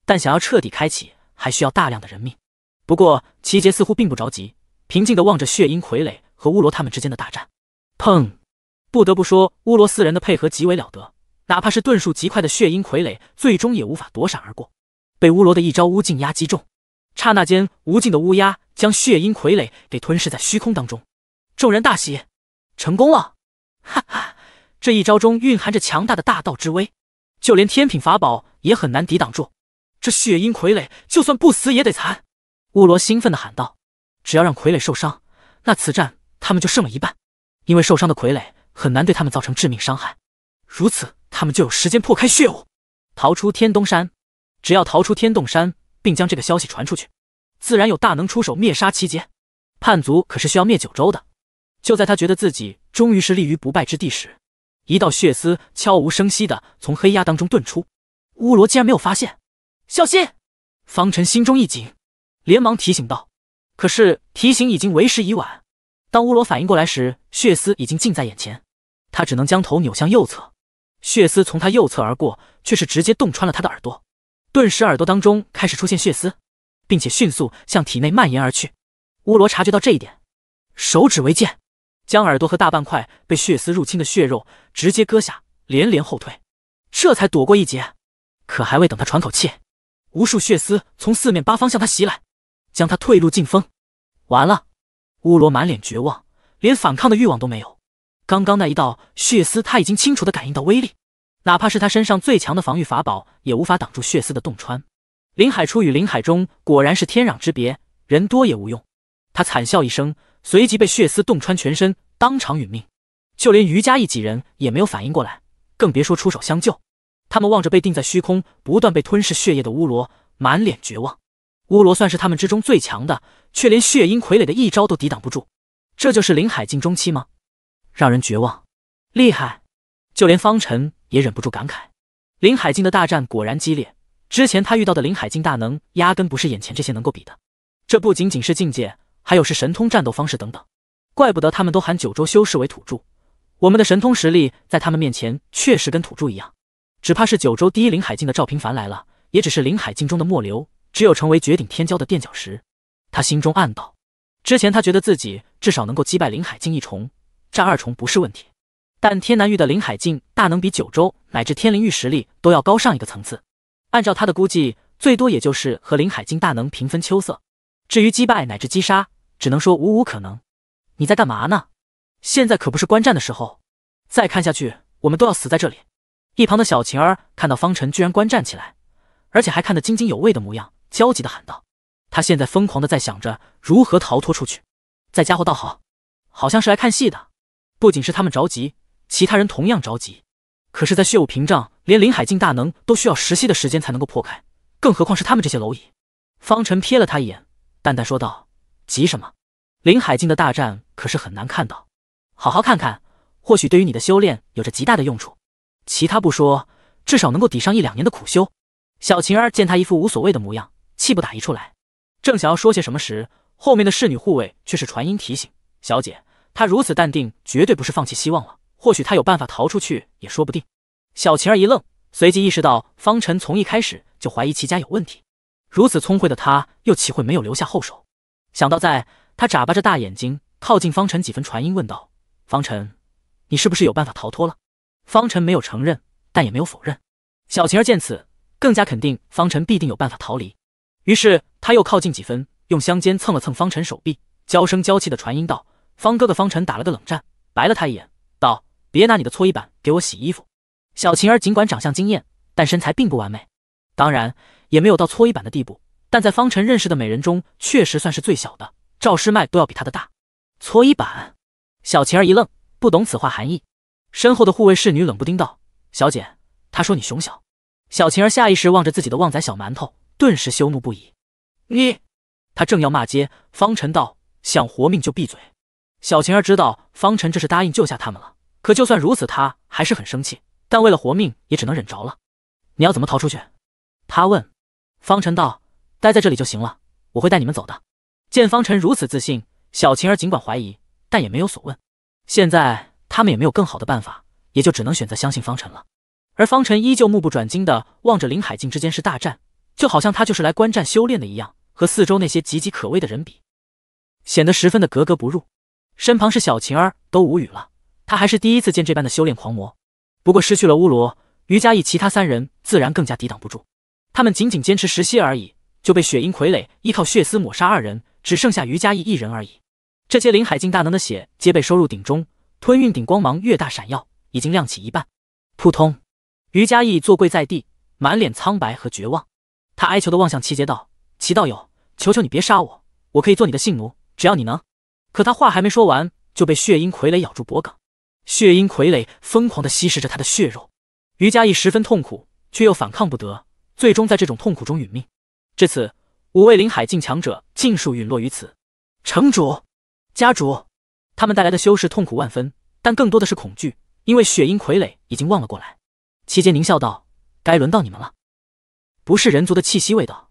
S1: 但想要彻底开启，还需要大量的人命。不过奇杰似乎并不着急，平静的望着血鹰傀儡和乌罗他们之间的大战。砰！不得不说，乌罗四人的配合极为了得。哪怕是遁术极快的血鹰傀儡，最终也无法躲闪而过，被乌罗的一招乌镜压击中。刹那间，无尽的乌鸦将血鹰傀儡给吞噬在虚空当中。众人大喜，成功了！哈哈，这一招中蕴含着强大的大道之威，就连天品法宝也很难抵挡住。这血鹰傀儡就算不死也得残。乌罗兴奋地喊道：“只要让傀儡受伤，那此战他们就胜了一半，因为受伤的傀儡很难对他们造成致命伤害。”如此，他们就有时间破开血雾，逃出天东山。只要逃出天洞山，并将这个消息传出去，自然有大能出手灭杀齐杰。叛族可是需要灭九州的。就在他觉得自己终于是立于不败之地时，一道血丝悄无声息的从黑鸦当中遁出。乌罗竟然没有发现，小心！方辰心中一紧，连忙提醒道。可是提醒已经为时已晚。当乌罗反应过来时，血丝已经近在眼前，他只能将头扭向右侧。血丝从他右侧而过，却是直接洞穿了他的耳朵，顿时耳朵当中开始出现血丝，并且迅速向体内蔓延而去。乌罗察觉到这一点，手指为剑，将耳朵和大半块被血丝入侵的血肉直接割下，连连后退，这才躲过一劫。可还未等他喘口气，无数血丝从四面八方向他袭来，将他退路尽封。完了！乌罗满脸绝望，连反抗的欲望都没有。刚刚那一道血丝，他已经清楚的感应到威力，哪怕是他身上最强的防御法宝，也无法挡住血丝的洞穿。林海初与林海中果然是天壤之别，人多也无用。他惨笑一声，随即被血丝洞穿全身，当场殒命。就连于家义几人也没有反应过来，更别说出手相救。他们望着被定在虚空、不断被吞噬血液的乌罗，满脸绝望。乌罗算是他们之中最强的，却连血鹰傀儡的一招都抵挡不住。这就是林海境中期吗？让人绝望，厉害！就连方辰也忍不住感慨：“林海境的大战果然激烈。之前他遇到的林海境大能，压根不是眼前这些能够比的。这不仅仅是境界，还有是神通、战斗方式等等。怪不得他们都喊九州修士为土著，我们的神通实力在他们面前确实跟土著一样。只怕是九州第一林海境的赵平凡来了，也只是林海境中的末流。只有成为绝顶天骄的垫脚石。”他心中暗道：“之前他觉得自己至少能够击败林海境一重。”战二重不是问题，但天南域的林海静大能比九州乃至天灵域实力都要高上一个层次。按照他的估计，最多也就是和林海静大能平分秋色。至于击败乃至击杀，只能说无无可能。你在干嘛呢？现在可不是观战的时候，再看下去我们都要死在这里。一旁的小晴儿看到方辰居然观战起来，而且还看得津津有味的模样，焦急的喊道：“他现在疯狂的在想着如何逃脱出去。这家伙倒好，好像是来看戏的。”不仅是他们着急，其他人同样着急。可是，在血雾屏障，连林海境大能都需要十息的时间才能够破开，更何况是他们这些蝼蚁？方辰瞥了他一眼，淡淡说道：“急什么？林海境的大战可是很难看到，好好看看，或许对于你的修炼有着极大的用处。其他不说，至少能够抵上一两年的苦修。”小晴儿见他一副无所谓的模样，气不打一处来，正想要说些什么时，后面的侍女护卫却是传音提醒：“小姐。”他如此淡定，绝对不是放弃希望了。或许他有办法逃出去，也说不定。小晴儿一愣，随即意识到方辰从一开始就怀疑齐家有问题。如此聪慧的他，又岂会没有留下后手？想到在，他眨巴着大眼睛，靠近方辰几分，传音问道：“方辰，你是不是有办法逃脱了？”方辰没有承认，但也没有否认。小晴儿见此，更加肯定方辰必定有办法逃离。于是他又靠近几分，用香肩蹭了蹭方辰手臂，娇声娇气的传音道。方哥哥方辰打了个冷战，白了他一眼，道：“别拿你的搓衣板给我洗衣服。”小晴儿尽管长相惊艳，但身材并不完美，当然也没有到搓衣板的地步，但在方辰认识的美人中，确实算是最小的。赵师妹都要比她的大。搓衣板？小晴儿一愣，不懂此话含义。身后的护卫侍女冷不丁道：“小姐，她说你熊小。”小晴儿下意识望着自己的旺仔小馒头，顿时羞怒不已。你，她正要骂街，方辰道：“想活命就闭嘴。”小晴儿知道方辰这是答应救下他们了，可就算如此，她还是很生气。但为了活命，也只能忍着了。你要怎么逃出去？他问方辰道：“待在这里就行了，我会带你们走的。”见方辰如此自信，小晴儿尽管怀疑，但也没有所问。现在他们也没有更好的办法，也就只能选择相信方辰了。而方辰依旧目不转睛地望着林海境之间是大战，就好像他就是来观战修炼的一样，和四周那些岌岌可危的人比，显得十分的格格不入。身旁是小晴儿，都无语了。他还是第一次见这般的修炼狂魔。不过失去了乌罗，于嘉义其他三人自然更加抵挡不住。他们仅仅坚持十息而已，就被血鹰傀儡依靠血丝抹杀。二人只剩下于嘉义一人而已。这些林海境大能的血皆被收入鼎中，吞运鼎光芒越大，闪耀已经亮起一半。扑通，于嘉义坐跪在地，满脸苍白和绝望。他哀求的望向齐杰道：“齐道友，求求你别杀我，我可以做你的性奴，只要你能。”可他话还没说完，就被血鹰傀儡咬住脖颈，血鹰傀儡疯狂地吸食着他的血肉。于家义十分痛苦，却又反抗不得，最终在这种痛苦中殒命。至此，五位林海境强者尽数陨落于此。城主、家主，他们带来的修士痛苦万分，但更多的是恐惧，因为血鹰傀儡已经望了过来。齐杰狞笑道：“该轮到你们了，不是人族的气息味道。”